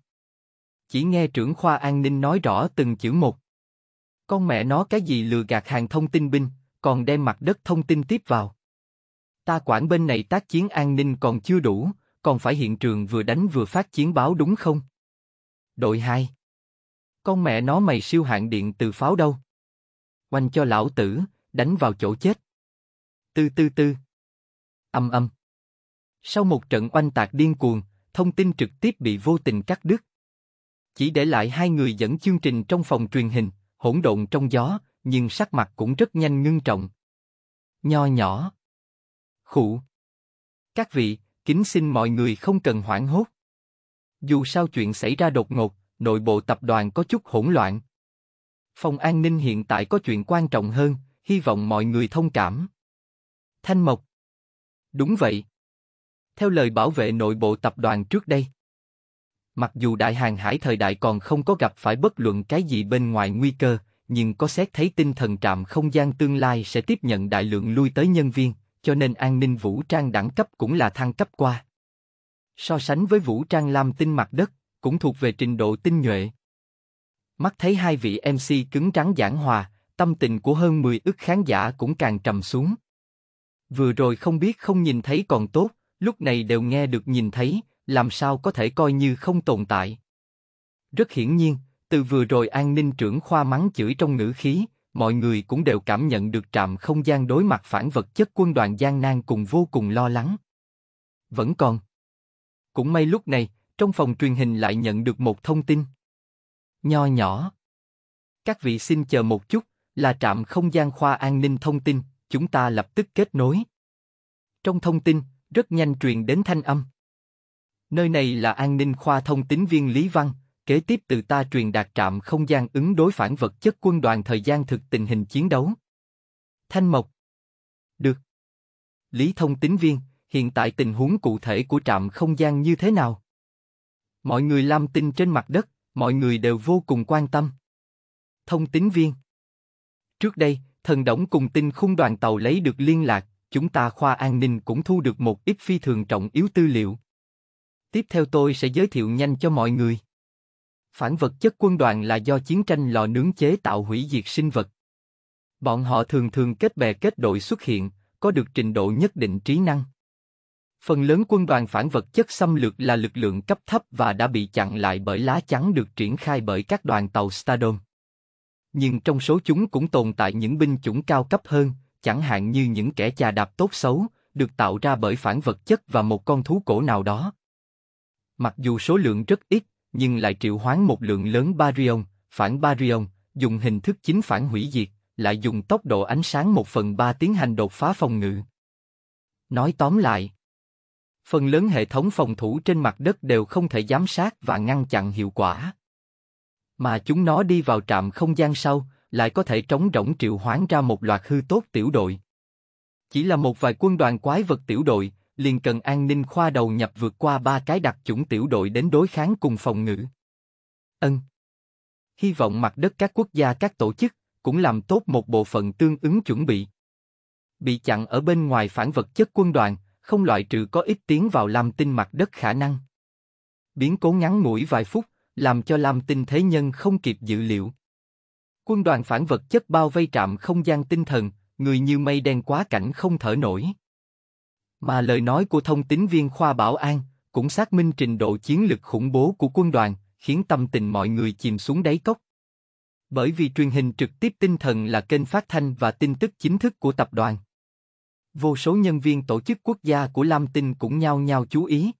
Chỉ nghe trưởng khoa an ninh nói rõ từng chữ một. Con mẹ nó cái gì lừa gạt hàng thông tin binh, còn đem mặt đất thông tin tiếp vào. Ta quản bên này tác chiến an ninh còn chưa đủ, còn phải hiện trường vừa đánh vừa phát chiến báo đúng không? Đội 2 Con mẹ nó mày siêu hạng điện từ pháo đâu? Oanh cho lão tử, đánh vào chỗ chết. Tư tư tư. Âm âm. Sau một trận oanh tạc điên cuồng, thông tin trực tiếp bị vô tình cắt đứt. Chỉ để lại hai người dẫn chương trình trong phòng truyền hình, hỗn độn trong gió, nhưng sắc mặt cũng rất nhanh ngưng trọng. Nho nhỏ. Khụ. Các vị, kính xin mọi người không cần hoảng hốt. Dù sao chuyện xảy ra đột ngột, nội bộ tập đoàn có chút hỗn loạn. Phòng an ninh hiện tại có chuyện quan trọng hơn, hy vọng mọi người thông cảm. Thanh Mộc. Đúng vậy. Theo lời bảo vệ nội bộ tập đoàn trước đây, mặc dù đại hàng hải thời đại còn không có gặp phải bất luận cái gì bên ngoài nguy cơ, nhưng có xét thấy tinh thần trạm không gian tương lai sẽ tiếp nhận đại lượng lui tới nhân viên, cho nên an ninh vũ trang đẳng cấp cũng là thăng cấp qua. So sánh với vũ trang lam tinh mặt đất, cũng thuộc về trình độ tinh nhuệ. Mắt thấy hai vị MC cứng trắng giảng hòa, tâm tình của hơn 10 ức khán giả cũng càng trầm xuống. Vừa rồi không biết không nhìn thấy còn tốt, lúc này đều nghe được nhìn thấy, làm sao có thể coi như không tồn tại. Rất hiển nhiên, từ vừa rồi an ninh trưởng khoa mắng chửi trong ngữ khí, mọi người cũng đều cảm nhận được trạm không gian đối mặt phản vật chất quân đoàn gian nan cùng vô cùng lo lắng. Vẫn còn. Cũng may lúc này, trong phòng truyền hình lại nhận được một thông tin. Nho nhỏ. Các vị xin chờ một chút, là trạm không gian khoa an ninh thông tin, chúng ta lập tức kết nối. Trong thông tin, rất nhanh truyền đến thanh âm. Nơi này là an ninh khoa thông tín viên Lý Văn, kế tiếp từ ta truyền đạt trạm không gian ứng đối phản vật chất quân đoàn thời gian thực tình hình chiến đấu. Thanh Mộc Được. Lý thông tín viên, hiện tại tình huống cụ thể của trạm không gian như thế nào? Mọi người làm tin trên mặt đất, mọi người đều vô cùng quan tâm. Thông tín viên Trước đây, thần động cùng tinh khung đoàn tàu lấy được liên lạc, chúng ta khoa an ninh cũng thu được một ít phi thường trọng yếu tư liệu. Tiếp theo tôi sẽ giới thiệu nhanh cho mọi người. Phản vật chất quân đoàn là do chiến tranh lò nướng chế tạo hủy diệt sinh vật. Bọn họ thường thường kết bè kết đội xuất hiện, có được trình độ nhất định trí năng. Phần lớn quân đoàn phản vật chất xâm lược là lực lượng cấp thấp và đã bị chặn lại bởi lá chắn được triển khai bởi các đoàn tàu Stardom nhưng trong số chúng cũng tồn tại những binh chủng cao cấp hơn, chẳng hạn như những kẻ chà đạp tốt xấu, được tạo ra bởi phản vật chất và một con thú cổ nào đó. Mặc dù số lượng rất ít, nhưng lại triệu hoán một lượng lớn baryon, phản baryon, dùng hình thức chính phản hủy diệt, lại dùng tốc độ ánh sáng một phần ba tiến hành đột phá phòng ngự. Nói tóm lại, phần lớn hệ thống phòng thủ trên mặt đất đều không thể giám sát và ngăn chặn hiệu quả. Mà chúng nó đi vào trạm không gian sau, lại có thể trống rỗng triệu hoán ra một loạt hư tốt tiểu đội. Chỉ là một vài quân đoàn quái vật tiểu đội, liền cần an ninh khoa đầu nhập vượt qua ba cái đặc chủng tiểu đội đến đối kháng cùng phòng ngự. Ân. Hy vọng mặt đất các quốc gia các tổ chức cũng làm tốt một bộ phận tương ứng chuẩn bị. Bị chặn ở bên ngoài phản vật chất quân đoàn, không loại trừ có ít tiến vào làm tinh mặt đất khả năng. Biến cố ngắn ngủi vài phút, làm cho Lam Tinh thế nhân không kịp dự liệu. Quân đoàn phản vật chất bao vây trạm không gian tinh thần, người như mây đen quá cảnh không thở nổi. Mà lời nói của thông tín viên khoa bảo an cũng xác minh trình độ chiến lực khủng bố của quân đoàn, khiến tâm tình mọi người chìm xuống đáy cốc. Bởi vì truyền hình trực tiếp tinh thần là kênh phát thanh và tin tức chính thức của tập đoàn. Vô số nhân viên tổ chức quốc gia của Lam Tinh cũng nhao nhao chú ý.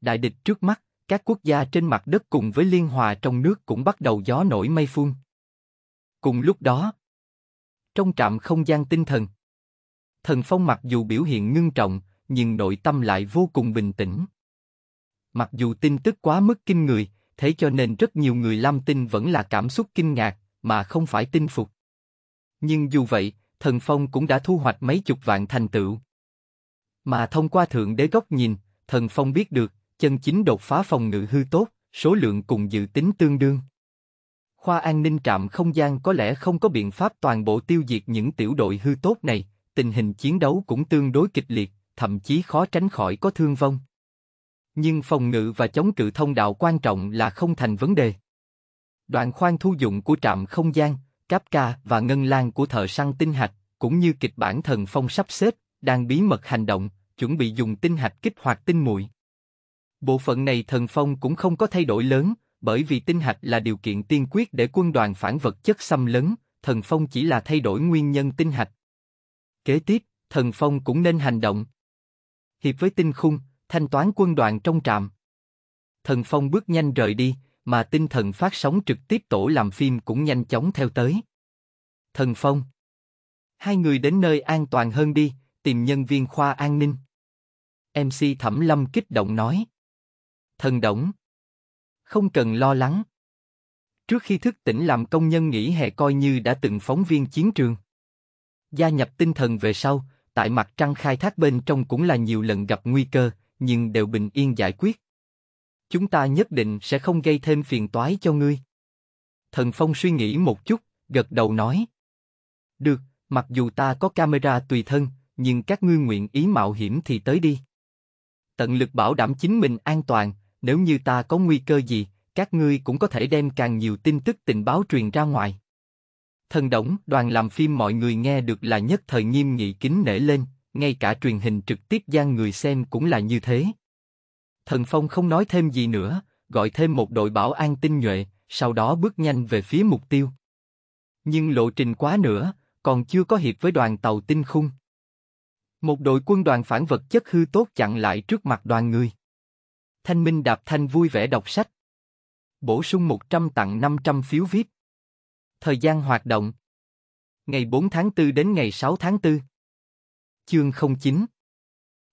Đại địch trước mắt, các quốc gia trên mặt đất cùng với liên hòa trong nước cũng bắt đầu gió nổi mây phun. Cùng lúc đó, trong trạm không gian tinh thần, thần phong mặc dù biểu hiện ngưng trọng, nhưng nội tâm lại vô cùng bình tĩnh. Mặc dù tin tức quá mức kinh người, thế cho nên rất nhiều người Lam Tinh vẫn là cảm xúc kinh ngạc, mà không phải tin phục. Nhưng dù vậy, thần phong cũng đã thu hoạch mấy chục vạn thành tựu. Mà thông qua thượng đế góc nhìn, thần phong biết được, chân chính đột phá phòng ngự hư tốt, số lượng cùng dự tính tương đương. Khoa an ninh trạm không gian có lẽ không có biện pháp toàn bộ tiêu diệt những tiểu đội hư tốt này, tình hình chiến đấu cũng tương đối kịch liệt, thậm chí khó tránh khỏi có thương vong. Nhưng phòng ngự và chống cự thông đạo quan trọng là không thành vấn đề. Đoạn khoan thu dụng của trạm không gian, cáp ca và ngân lan của thợ săn tinh hạch, cũng như kịch bản thần phong sắp xếp, đang bí mật hành động, chuẩn bị dùng tinh hạch kích hoạt tinh muội. Bộ phận này thần phong cũng không có thay đổi lớn, bởi vì tinh hạch là điều kiện tiên quyết để quân đoàn phản vật chất xâm lấn, thần phong chỉ là thay đổi nguyên nhân tinh hạch. Kế tiếp, thần phong cũng nên hành động. Hiệp với tinh khung, thanh toán quân đoàn trong trạm. Thần phong bước nhanh rời đi, mà tinh thần phát sóng trực tiếp tổ làm phim cũng nhanh chóng theo tới. Thần phong. Hai người đến nơi an toàn hơn đi, tìm nhân viên khoa an ninh. MC Thẩm Lâm kích động nói thần động. Không cần lo lắng. Trước khi thức tỉnh làm công nhân nghỉ hè coi như đã từng phóng viên chiến trường. Gia nhập tinh thần về sau, tại mặt trăng khai thác bên trong cũng là nhiều lần gặp nguy cơ, nhưng đều bình yên giải quyết. Chúng ta nhất định sẽ không gây thêm phiền toái cho ngươi. Thần Phong suy nghĩ một chút, gật đầu nói. Được, mặc dù ta có camera tùy thân, nhưng các ngươi nguyện ý mạo hiểm thì tới đi. Tận lực bảo đảm chính mình an toàn, nếu như ta có nguy cơ gì, các ngươi cũng có thể đem càng nhiều tin tức tình báo truyền ra ngoài. Thần động, đoàn làm phim mọi người nghe được là nhất thời nghiêm nghị kính nể lên, ngay cả truyền hình trực tiếp gian người xem cũng là như thế. Thần Phong không nói thêm gì nữa, gọi thêm một đội bảo an tinh nhuệ, sau đó bước nhanh về phía mục tiêu. Nhưng lộ trình quá nữa, còn chưa có hiệp với đoàn tàu tinh khung. Một đội quân đoàn phản vật chất hư tốt chặn lại trước mặt đoàn người. Thanh Minh Đạp Thanh vui vẻ đọc sách. Bổ sung 100 tặng 500 phiếu VIP. Thời gian hoạt động. Ngày 4 tháng 4 đến ngày 6 tháng 4. Chương 09.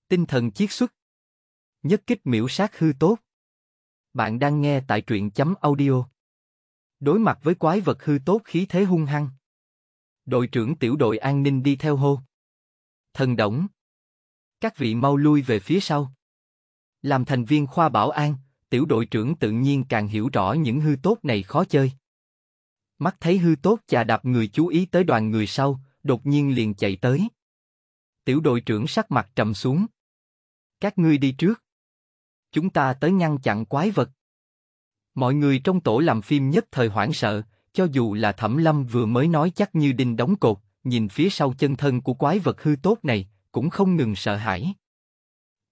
Tinh thần chiết xuất. Nhất kích miễu sát hư tốt. Bạn đang nghe tại truyện chấm audio. Đối mặt với quái vật hư tốt khí thế hung hăng. Đội trưởng tiểu đội an ninh đi theo hô. Thần động. Các vị mau lui về phía sau. Làm thành viên khoa bảo an, tiểu đội trưởng tự nhiên càng hiểu rõ những hư tốt này khó chơi. Mắt thấy hư tốt chà đạp người chú ý tới đoàn người sau, đột nhiên liền chạy tới. Tiểu đội trưởng sắc mặt trầm xuống. Các ngươi đi trước. Chúng ta tới ngăn chặn quái vật. Mọi người trong tổ làm phim nhất thời hoảng sợ, cho dù là Thẩm Lâm vừa mới nói chắc như đinh đóng cột, nhìn phía sau chân thân của quái vật hư tốt này, cũng không ngừng sợ hãi.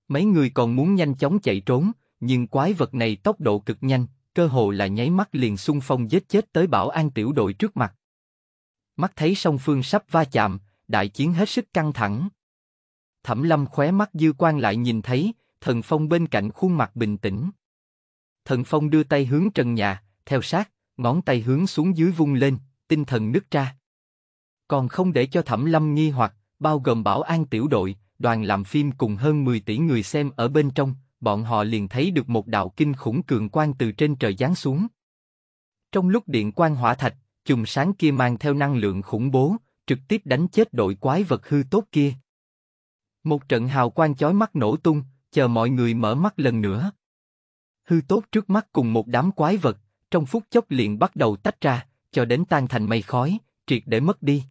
Mấy người còn muốn nhanh chóng chạy trốn, nhưng quái vật này tốc độ cực nhanh, cơ hồ là nháy mắt liền xung phong giết chết tới bảo an tiểu đội trước mặt. Mắt thấy song phương sắp va chạm, đại chiến hết sức căng thẳng. Thẩm lâm khóe mắt dư quan lại nhìn thấy, thần phong bên cạnh khuôn mặt bình tĩnh. Thần phong đưa tay hướng trần nhà, theo sát, ngón tay hướng xuống dưới vung lên, tinh thần nứt ra. Còn không để cho thẩm lâm nghi hoặc, bao gồm bảo an tiểu đội, đoàn làm phim cùng hơn 10 tỷ người xem ở bên trong, bọn họ liền thấy được một đạo kinh khủng cường quang từ trên trời giáng xuống. Trong lúc điện quang hỏa thạch, chùm sáng kia mang theo năng lượng khủng bố, trực tiếp đánh chết đội quái vật hư tốt kia. Một trận hào quang chói mắt nổ tung, chờ mọi người mở mắt lần nữa. Hư tốt trước mắt cùng một đám quái vật, trong phút chốc liền bắt đầu tách ra, cho đến tan thành mây khói, triệt để mất đi.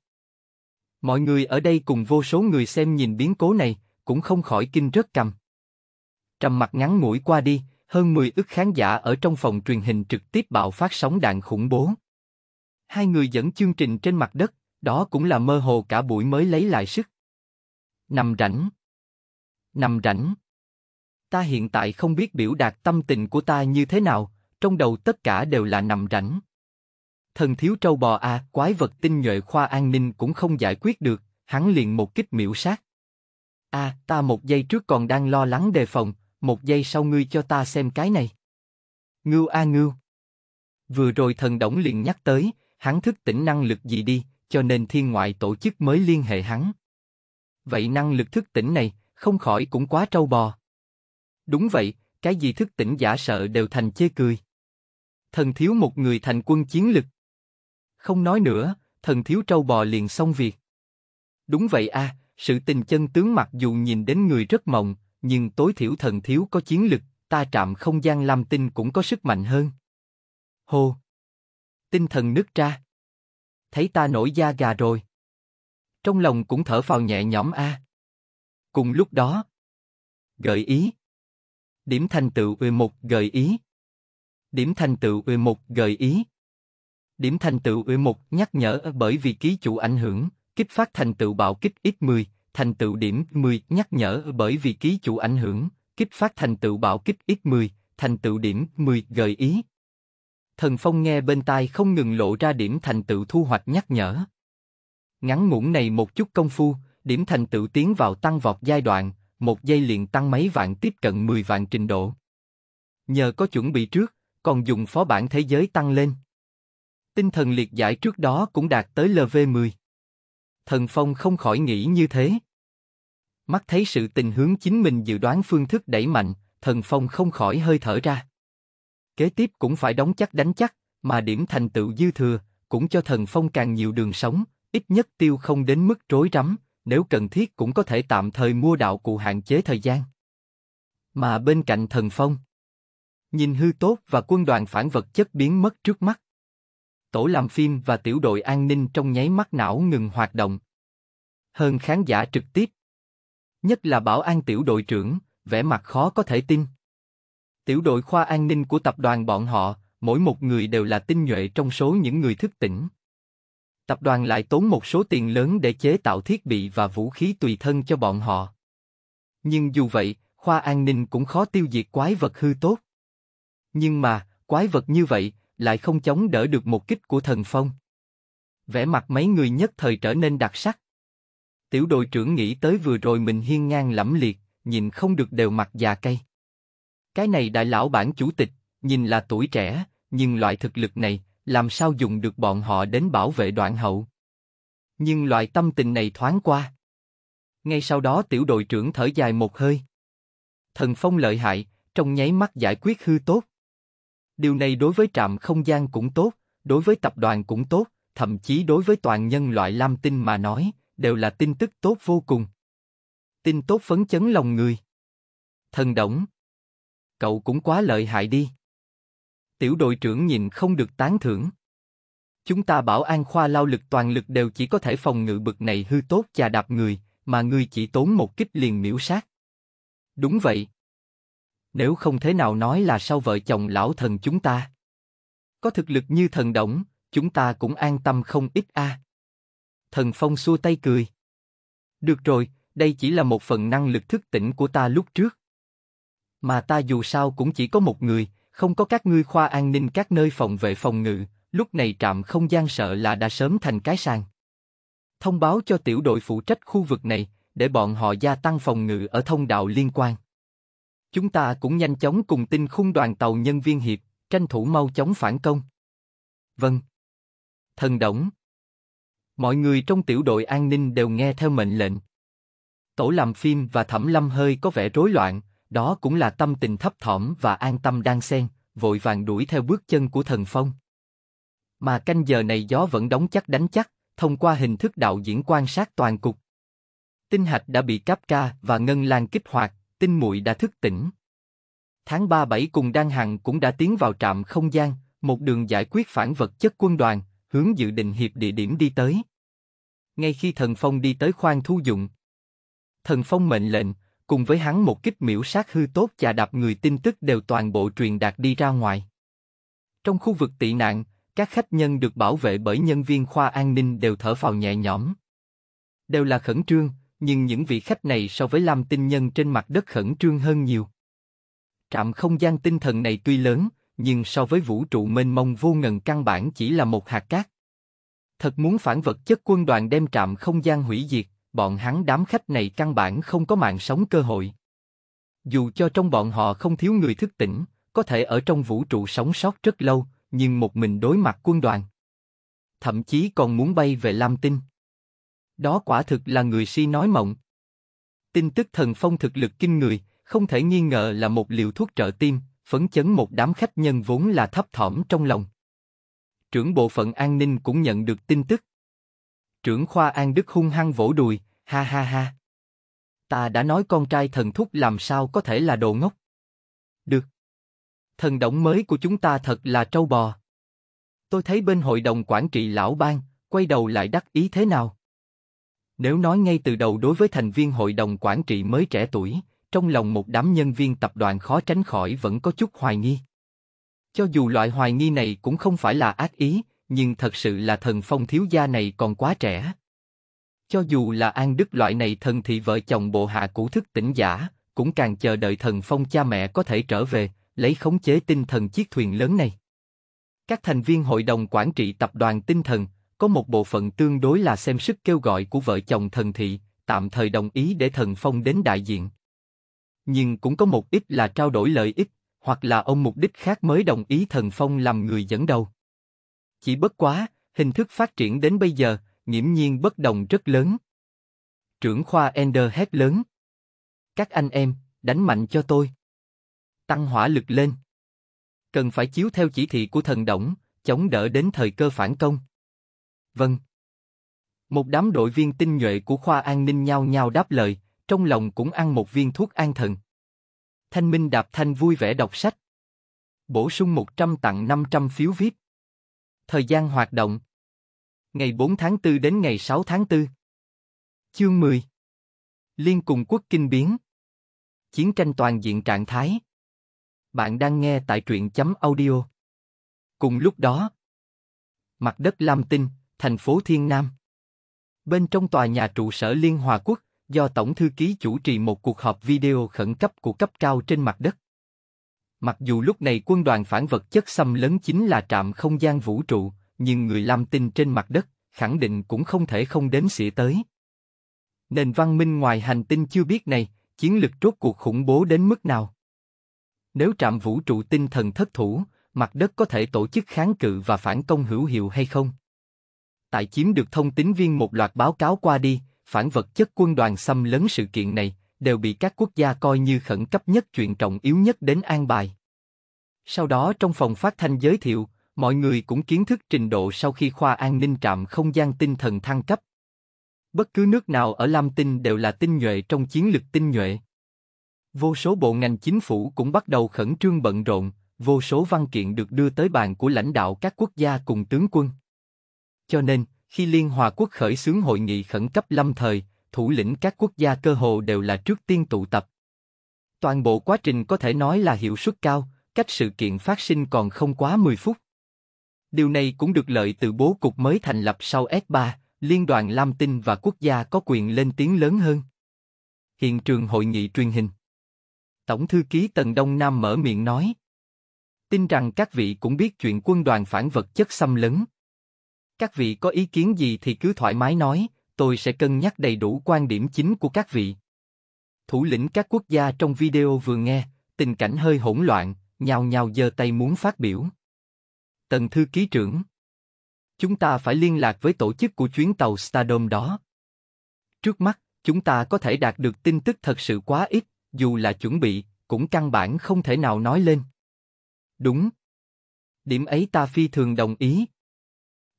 Mọi người ở đây cùng vô số người xem nhìn biến cố này, cũng không khỏi kinh rất cầm. Trầm mặt ngắn ngủi qua đi, hơn 10 ức khán giả ở trong phòng truyền hình trực tiếp bạo phát sóng đạn khủng bố. Hai người dẫn chương trình trên mặt đất, đó cũng là mơ hồ cả buổi mới lấy lại sức. Nằm rảnh. Nằm rảnh. Ta hiện tại không biết biểu đạt tâm tình của ta như thế nào, trong đầu tất cả đều là nằm rảnh thần thiếu trâu bò à, quái vật tinh nhuệ khoa an ninh cũng không giải quyết được, hắn liền một kích miễu sát. A, à, ta một giây trước còn đang lo lắng đề phòng, một giây sau ngươi cho ta xem cái này. Ngưu a ngưu. Vừa rồi thần động liền nhắc tới, hắn thức tỉnh năng lực gì đi, cho nên thiên ngoại tổ chức mới liên hệ hắn. Vậy năng lực thức tỉnh này, không khỏi cũng quá trâu bò. Đúng vậy, cái gì thức tỉnh giả sợ đều thành chê cười. Thần thiếu một người thành quân chiến lực không nói nữa, thần thiếu trâu bò liền xong việc. Đúng vậy a, à, sự tình chân tướng mặc dù nhìn đến người rất mộng, nhưng tối thiểu thần thiếu có chiến lực, ta trạm không gian lam tinh cũng có sức mạnh hơn. Hô! Tinh thần nứt ra. Thấy ta nổi da gà rồi. Trong lòng cũng thở phào nhẹ nhõm a. À. Cùng lúc đó, gợi ý. Điểm thành tựu về một gợi ý. Điểm thành tựu về một gợi ý. Điểm thành tựu ư một nhắc nhở bởi vì ký chủ ảnh hưởng, kích phát thành tựu bạo kích ít 10 thành tựu điểm 10 nhắc nhở bởi vì ký chủ ảnh hưởng, kích phát thành tựu bạo kích ít 10 thành tựu điểm 10 gợi ý. Thần Phong nghe bên tai không ngừng lộ ra điểm thành tựu thu hoạch nhắc nhở. Ngắn ngủn này một chút công phu, điểm thành tựu tiến vào tăng vọt giai đoạn, một giây liền tăng mấy vạn tiếp cận 10 vạn trình độ. Nhờ có chuẩn bị trước, còn dùng phó bản thế giới tăng lên. Tinh thần liệt giải trước đó cũng đạt tới LV10. Thần Phong không khỏi nghĩ như thế. Mắt thấy sự tình hướng chính mình dự đoán phương thức đẩy mạnh, Thần Phong không khỏi hơi thở ra. Kế tiếp cũng phải đóng chắc đánh chắc, mà điểm thành tựu dư thừa, cũng cho Thần Phong càng nhiều đường sống, ít nhất tiêu không đến mức rối rắm, nếu cần thiết cũng có thể tạm thời mua đạo cụ hạn chế thời gian. Mà bên cạnh Thần Phong, nhìn hư tốt và quân đoàn phản vật chất biến mất trước mắt tổ làm phim và tiểu đội an ninh trong nháy mắt não ngừng hoạt động. Hơn khán giả trực tiếp. Nhất là bảo an tiểu đội trưởng, vẻ mặt khó có thể tin. Tiểu đội khoa an ninh của tập đoàn bọn họ, mỗi một người đều là tinh nhuệ trong số những người thức tỉnh. Tập đoàn lại tốn một số tiền lớn để chế tạo thiết bị và vũ khí tùy thân cho bọn họ. Nhưng dù vậy, khoa an ninh cũng khó tiêu diệt quái vật hư tốt. Nhưng mà, quái vật như vậy, lại không chống đỡ được một kích của thần phong. Vẻ mặt mấy người nhất thời trở nên đặc sắc. Tiểu đội trưởng nghĩ tới vừa rồi mình hiên ngang lẫm liệt, nhìn không được đều mặt già cây. Cái này đại lão bản chủ tịch, nhìn là tuổi trẻ, nhưng loại thực lực này, làm sao dùng được bọn họ đến bảo vệ đoạn hậu. Nhưng loại tâm tình này thoáng qua. Ngay sau đó tiểu đội trưởng thở dài một hơi. Thần phong lợi hại, trong nháy mắt giải quyết hư tốt. Điều này đối với trạm không gian cũng tốt, đối với tập đoàn cũng tốt, thậm chí đối với toàn nhân loại lam tinh mà nói, đều là tin tức tốt vô cùng. Tin tốt phấn chấn lòng người. Thần động. Cậu cũng quá lợi hại đi. Tiểu đội trưởng nhìn không được tán thưởng. Chúng ta bảo an khoa lao lực toàn lực đều chỉ có thể phòng ngự bực này hư tốt chà đạp người, mà người chỉ tốn một kích liền miễu sát. Đúng vậy, nếu không thế nào nói là sau vợ chồng lão thần chúng ta. Có thực lực như thần động, chúng ta cũng an tâm không ít a. Thần Phong xua tay cười. Được rồi, đây chỉ là một phần năng lực thức tỉnh của ta lúc trước. Mà ta dù sao cũng chỉ có một người, không có các ngươi khoa an ninh các nơi phòng vệ phòng ngự, lúc này trạm không gian sợ là đã sớm thành cái sàn. Thông báo cho tiểu đội phụ trách khu vực này, để bọn họ gia tăng phòng ngự ở thông đạo liên quan. Chúng ta cũng nhanh chóng cùng tinh khung đoàn tàu nhân viên hiệp, tranh thủ mau chóng phản công. Vâng. Thần động. Mọi người trong tiểu đội an ninh đều nghe theo mệnh lệnh. Tổ làm phim và thẩm lâm hơi có vẻ rối loạn, đó cũng là tâm tình thấp thỏm và an tâm đang xen, vội vàng đuổi theo bước chân của thần phong. Mà canh giờ này gió vẫn đóng chắc đánh chắc, thông qua hình thức đạo diễn quan sát toàn cục. Tinh hạch đã bị cáp ca và ngân lan kích hoạt, Tinh muội đã thức tỉnh. Tháng 37 cùng Đan Hằng cũng đã tiến vào trạm không gian, một đường giải quyết phản vật chất quân đoàn, hướng dự định hiệp địa điểm đi tới. Ngay khi Thần Phong đi tới khoang thu dụng, Thần Phong mệnh lệnh, cùng với hắn một kích miễu sát hư tốt và đạp người tin tức đều toàn bộ truyền đạt đi ra ngoài. Trong khu vực tị nạn, các khách nhân được bảo vệ bởi nhân viên khoa an ninh đều thở phào nhẹ nhõm. Đều là khẩn trương, nhưng những vị khách này so với lam tinh nhân trên mặt đất khẩn trương hơn nhiều. Trạm không gian tinh thần này tuy lớn, nhưng so với vũ trụ mênh mông vô ngần căn bản chỉ là một hạt cát. Thật muốn phản vật chất quân đoàn đem trạm không gian hủy diệt, bọn hắn đám khách này căn bản không có mạng sống cơ hội. Dù cho trong bọn họ không thiếu người thức tỉnh, có thể ở trong vũ trụ sống sót rất lâu, nhưng một mình đối mặt quân đoàn. Thậm chí còn muốn bay về Lam Tinh. Đó quả thực là người si nói mộng. Tin tức thần phong thực lực kinh người, không thể nghi ngờ là một liều thuốc trợ tim, phấn chấn một đám khách nhân vốn là thấp thỏm trong lòng. Trưởng bộ phận an ninh cũng nhận được tin tức. Trưởng khoa an đức hung hăng vỗ đùi, ha ha ha. Ta đã nói con trai thần thúc làm sao có thể là đồ ngốc. Được. Thần động mới của chúng ta thật là trâu bò. Tôi thấy bên hội đồng quản trị lão bang, quay đầu lại đắc ý thế nào? Nếu nói ngay từ đầu đối với thành viên hội đồng quản trị mới trẻ tuổi, trong lòng một đám nhân viên tập đoàn khó tránh khỏi vẫn có chút hoài nghi. Cho dù loại hoài nghi này cũng không phải là ác ý, nhưng thật sự là thần phong thiếu gia này còn quá trẻ. Cho dù là An Đức loại này thần thị vợ chồng bộ hạ cũ thức tỉnh giả, cũng càng chờ đợi thần phong cha mẹ có thể trở về, lấy khống chế tinh thần chiếc thuyền lớn này. Các thành viên hội đồng quản trị tập đoàn tinh thần, có một bộ phận tương đối là xem sức kêu gọi của vợ chồng thần thị, tạm thời đồng ý để thần phong đến đại diện. Nhưng cũng có một ít là trao đổi lợi ích, hoặc là ông mục đích khác mới đồng ý thần phong làm người dẫn đầu. Chỉ bất quá, hình thức phát triển đến bây giờ, nghiễm nhiên bất đồng rất lớn. Trưởng khoa Ender hét lớn. Các anh em, đánh mạnh cho tôi. Tăng hỏa lực lên. Cần phải chiếu theo chỉ thị của thần động, chống đỡ đến thời cơ phản công. Vâng. Một đám đội viên tinh nhuệ của khoa an ninh nhau nhau đáp lời, trong lòng cũng ăn một viên thuốc an thần. Thanh Minh Đạp Thanh vui vẻ đọc sách. Bổ sung 100 tặng 500 phiếu VIP. Thời gian hoạt động. Ngày 4 tháng 4 đến ngày 6 tháng 4. Chương 10. Liên cùng quốc kinh biến. Chiến tranh toàn diện trạng thái. Bạn đang nghe tại truyện chấm audio. Cùng lúc đó, mặt đất Lam Tinh, thành phố Thiên Nam. Bên trong tòa nhà trụ sở Liên Hòa Quốc, do Tổng Thư ký chủ trì một cuộc họp video khẩn cấp của cấp cao trên mặt đất. Mặc dù lúc này quân đoàn phản vật chất xâm lấn chính là trạm không gian vũ trụ, nhưng người làm tin trên mặt đất khẳng định cũng không thể không đến xỉa tới. Nền văn minh ngoài hành tinh chưa biết này, chiến lực rốt cuộc khủng bố đến mức nào. Nếu trạm vũ trụ tinh thần thất thủ, mặt đất có thể tổ chức kháng cự và phản công hữu hiệu hay không? tại chiếm được thông tín viên một loạt báo cáo qua đi, phản vật chất quân đoàn xâm lấn sự kiện này, đều bị các quốc gia coi như khẩn cấp nhất chuyện trọng yếu nhất đến an bài. Sau đó trong phòng phát thanh giới thiệu, mọi người cũng kiến thức trình độ sau khi khoa an ninh trạm không gian tinh thần thăng cấp. Bất cứ nước nào ở Lam Tinh đều là tinh nhuệ trong chiến lược tinh nhuệ. Vô số bộ ngành chính phủ cũng bắt đầu khẩn trương bận rộn, vô số văn kiện được đưa tới bàn của lãnh đạo các quốc gia cùng tướng quân. Cho nên, khi Liên Hòa Quốc khởi xướng hội nghị khẩn cấp lâm thời, thủ lĩnh các quốc gia cơ hồ đều là trước tiên tụ tập. Toàn bộ quá trình có thể nói là hiệu suất cao, cách sự kiện phát sinh còn không quá 10 phút. Điều này cũng được lợi từ bố cục mới thành lập sau S3, Liên đoàn Lam Tinh và quốc gia có quyền lên tiếng lớn hơn. Hiện trường hội nghị truyền hình. Tổng thư ký Tần Đông Nam mở miệng nói. Tin rằng các vị cũng biết chuyện quân đoàn phản vật chất xâm lấn, các vị có ý kiến gì thì cứ thoải mái nói, tôi sẽ cân nhắc đầy đủ quan điểm chính của các vị. Thủ lĩnh các quốc gia trong video vừa nghe, tình cảnh hơi hỗn loạn, nhào nhào giơ tay muốn phát biểu. Tần thư ký trưởng Chúng ta phải liên lạc với tổ chức của chuyến tàu Stardom đó. Trước mắt, chúng ta có thể đạt được tin tức thật sự quá ít, dù là chuẩn bị, cũng căn bản không thể nào nói lên. Đúng. Điểm ấy ta phi thường đồng ý,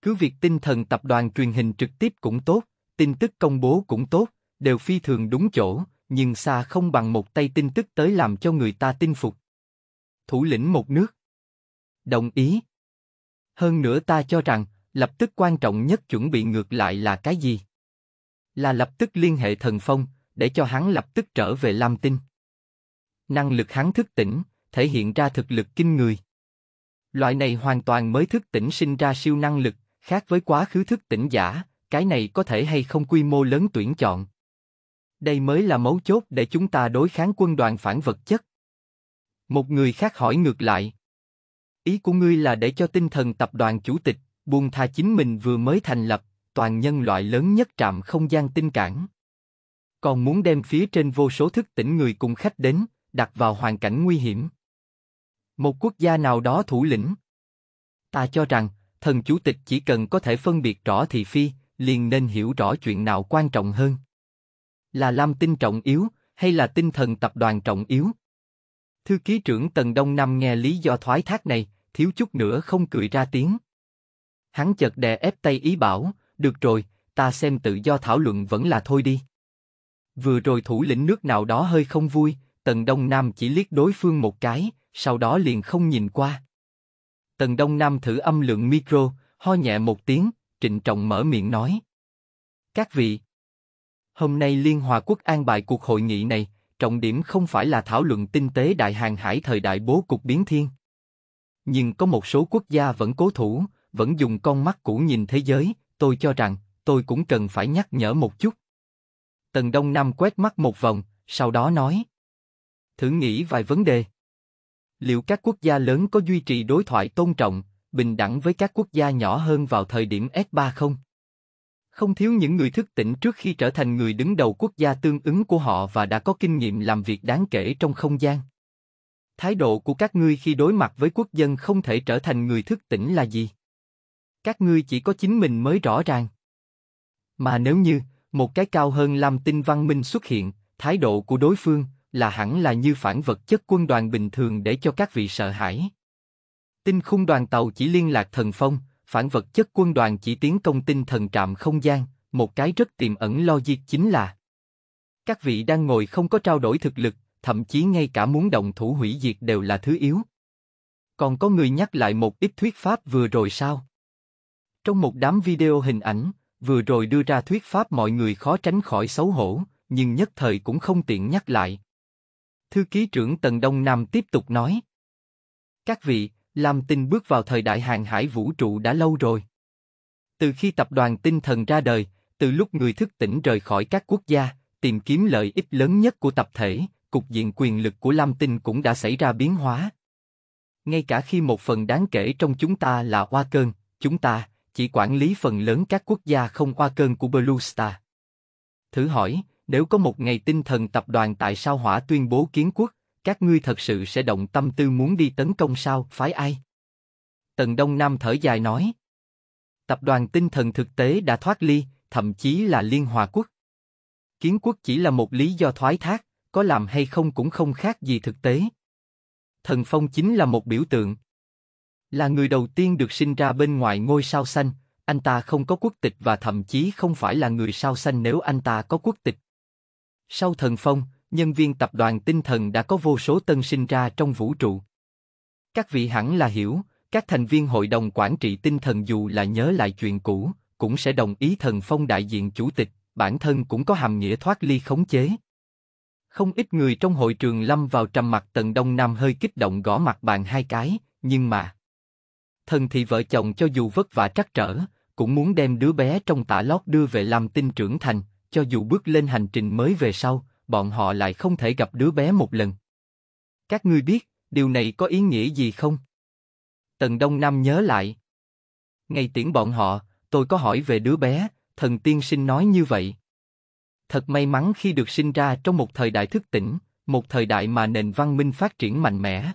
cứ việc tinh thần tập đoàn truyền hình trực tiếp cũng tốt, tin tức công bố cũng tốt, đều phi thường đúng chỗ, nhưng xa không bằng một tay tin tức tới làm cho người ta tin phục. Thủ lĩnh một nước. Đồng ý. Hơn nữa ta cho rằng, lập tức quan trọng nhất chuẩn bị ngược lại là cái gì? Là lập tức liên hệ thần phong, để cho hắn lập tức trở về Lam Tinh. Năng lực hắn thức tỉnh, thể hiện ra thực lực kinh người. Loại này hoàn toàn mới thức tỉnh sinh ra siêu năng lực, Khác với quá khứ thức tỉnh giả, cái này có thể hay không quy mô lớn tuyển chọn. Đây mới là mấu chốt để chúng ta đối kháng quân đoàn phản vật chất. Một người khác hỏi ngược lại. Ý của ngươi là để cho tinh thần tập đoàn chủ tịch, buông tha chính mình vừa mới thành lập, toàn nhân loại lớn nhất trạm không gian tinh cảng. Còn muốn đem phía trên vô số thức tỉnh người cùng khách đến, đặt vào hoàn cảnh nguy hiểm. Một quốc gia nào đó thủ lĩnh. Ta cho rằng, thần chủ tịch chỉ cần có thể phân biệt rõ thị phi, liền nên hiểu rõ chuyện nào quan trọng hơn. Là Lam Tinh trọng yếu, hay là tinh thần tập đoàn trọng yếu? Thư ký trưởng Tần Đông Nam nghe lý do thoái thác này, thiếu chút nữa không cười ra tiếng. Hắn chợt đè ép tay ý bảo, được rồi, ta xem tự do thảo luận vẫn là thôi đi. Vừa rồi thủ lĩnh nước nào đó hơi không vui, Tần Đông Nam chỉ liếc đối phương một cái, sau đó liền không nhìn qua. Tần Đông Nam thử âm lượng micro, ho nhẹ một tiếng, trịnh trọng mở miệng nói. Các vị, hôm nay Liên Hòa Quốc an bài cuộc hội nghị này, trọng điểm không phải là thảo luận tinh tế đại hàng hải thời đại bố cục biến thiên. Nhưng có một số quốc gia vẫn cố thủ, vẫn dùng con mắt cũ nhìn thế giới, tôi cho rằng, tôi cũng cần phải nhắc nhở một chút. Tần Đông Nam quét mắt một vòng, sau đó nói. Thử nghĩ vài vấn đề liệu các quốc gia lớn có duy trì đối thoại tôn trọng, bình đẳng với các quốc gia nhỏ hơn vào thời điểm S3 không? Không thiếu những người thức tỉnh trước khi trở thành người đứng đầu quốc gia tương ứng của họ và đã có kinh nghiệm làm việc đáng kể trong không gian. Thái độ của các ngươi khi đối mặt với quốc dân không thể trở thành người thức tỉnh là gì? Các ngươi chỉ có chính mình mới rõ ràng. Mà nếu như, một cái cao hơn làm tinh văn minh xuất hiện, thái độ của đối phương, là hẳn là như phản vật chất quân đoàn bình thường để cho các vị sợ hãi. Tinh khung đoàn tàu chỉ liên lạc thần phong, phản vật chất quân đoàn chỉ tiến công tinh thần trạm không gian, một cái rất tiềm ẩn lo diệt chính là các vị đang ngồi không có trao đổi thực lực, thậm chí ngay cả muốn động thủ hủy diệt đều là thứ yếu. Còn có người nhắc lại một ít thuyết pháp vừa rồi sao? Trong một đám video hình ảnh, vừa rồi đưa ra thuyết pháp mọi người khó tránh khỏi xấu hổ, nhưng nhất thời cũng không tiện nhắc lại, Thư ký trưởng Tần Đông Nam tiếp tục nói. Các vị, Lam Tinh bước vào thời đại hàng hải vũ trụ đã lâu rồi. Từ khi tập đoàn tinh thần ra đời, từ lúc người thức tỉnh rời khỏi các quốc gia, tìm kiếm lợi ích lớn nhất của tập thể, cục diện quyền lực của Lam Tinh cũng đã xảy ra biến hóa. Ngay cả khi một phần đáng kể trong chúng ta là hoa cơn, chúng ta chỉ quản lý phần lớn các quốc gia không hoa cơn của Blue Star. Thử hỏi, nếu có một ngày tinh thần tập đoàn tại sao hỏa tuyên bố kiến quốc, các ngươi thật sự sẽ động tâm tư muốn đi tấn công sao, phái ai? Tần Đông Nam thở dài nói. Tập đoàn tinh thần thực tế đã thoát ly, thậm chí là liên hòa quốc. Kiến quốc chỉ là một lý do thoái thác, có làm hay không cũng không khác gì thực tế. Thần Phong chính là một biểu tượng. Là người đầu tiên được sinh ra bên ngoài ngôi sao xanh, anh ta không có quốc tịch và thậm chí không phải là người sao xanh nếu anh ta có quốc tịch sau thần phong, nhân viên tập đoàn tinh thần đã có vô số tân sinh ra trong vũ trụ. Các vị hẳn là hiểu, các thành viên hội đồng quản trị tinh thần dù là nhớ lại chuyện cũ, cũng sẽ đồng ý thần phong đại diện chủ tịch, bản thân cũng có hàm nghĩa thoát ly khống chế. Không ít người trong hội trường lâm vào trầm mặt tần đông nam hơi kích động gõ mặt bàn hai cái, nhưng mà... Thần thì vợ chồng cho dù vất vả trắc trở, cũng muốn đem đứa bé trong tả lót đưa về làm tinh trưởng thành, cho dù bước lên hành trình mới về sau, bọn họ lại không thể gặp đứa bé một lần. Các ngươi biết, điều này có ý nghĩa gì không? Tần Đông Nam nhớ lại. Ngày tiễn bọn họ, tôi có hỏi về đứa bé, thần tiên sinh nói như vậy. Thật may mắn khi được sinh ra trong một thời đại thức tỉnh, một thời đại mà nền văn minh phát triển mạnh mẽ.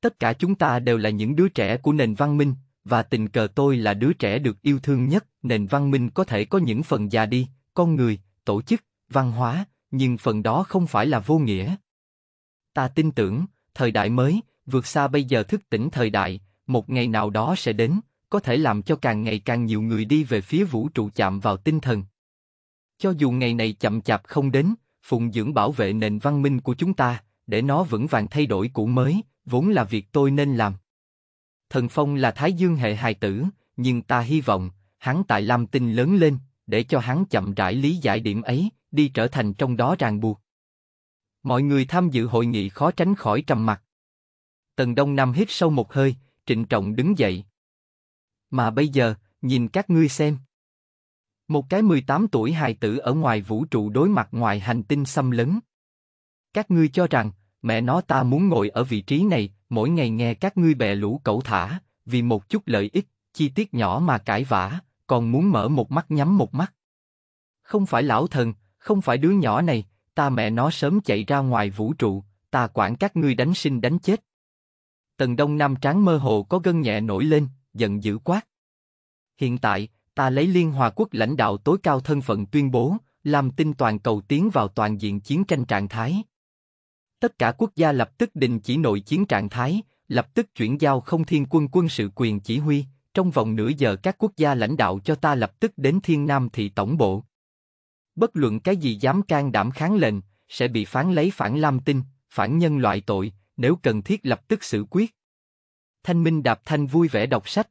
Tất cả chúng ta đều là những đứa trẻ của nền văn minh, và tình cờ tôi là đứa trẻ được yêu thương nhất, nền văn minh có thể có những phần già đi, con người, tổ chức, văn hóa, nhưng phần đó không phải là vô nghĩa. Ta tin tưởng, thời đại mới, vượt xa bây giờ thức tỉnh thời đại, một ngày nào đó sẽ đến, có thể làm cho càng ngày càng nhiều người đi về phía vũ trụ chạm vào tinh thần. Cho dù ngày này chậm chạp không đến, phụng dưỡng bảo vệ nền văn minh của chúng ta, để nó vững vàng thay đổi cũ mới, vốn là việc tôi nên làm. Thần Phong là Thái Dương hệ hài tử, nhưng ta hy vọng, hắn tại Lam Tinh lớn lên, để cho hắn chậm rãi lý giải điểm ấy, đi trở thành trong đó ràng buộc. Mọi người tham dự hội nghị khó tránh khỏi trầm mặt. Tần Đông Nam hít sâu một hơi, trịnh trọng đứng dậy. Mà bây giờ, nhìn các ngươi xem. Một cái 18 tuổi hài tử ở ngoài vũ trụ đối mặt ngoài hành tinh xâm lấn. Các ngươi cho rằng, mẹ nó ta muốn ngồi ở vị trí này, mỗi ngày nghe các ngươi bè lũ cẩu thả, vì một chút lợi ích, chi tiết nhỏ mà cãi vã, còn muốn mở một mắt nhắm một mắt. Không phải lão thần, không phải đứa nhỏ này, ta mẹ nó sớm chạy ra ngoài vũ trụ, ta quản các ngươi đánh sinh đánh chết. Tần Đông Nam trán mơ hồ có gân nhẹ nổi lên, giận dữ quát. Hiện tại, ta lấy Liên Hòa Quốc lãnh đạo tối cao thân phận tuyên bố, làm tin toàn cầu tiến vào toàn diện chiến tranh trạng thái. Tất cả quốc gia lập tức đình chỉ nội chiến trạng thái, lập tức chuyển giao không thiên quân quân sự quyền chỉ huy, trong vòng nửa giờ các quốc gia lãnh đạo cho ta lập tức đến Thiên Nam thị tổng bộ. Bất luận cái gì dám can đảm kháng lệnh, sẽ bị phán lấy phản Lam Tinh, phản nhân loại tội, nếu cần thiết lập tức xử quyết. Thanh Minh Đạp Thanh vui vẻ đọc sách.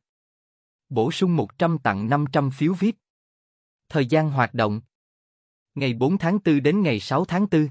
Bổ sung 100 tặng 500 phiếu VIP. Thời gian hoạt động Ngày 4 tháng 4 đến ngày 6 tháng 4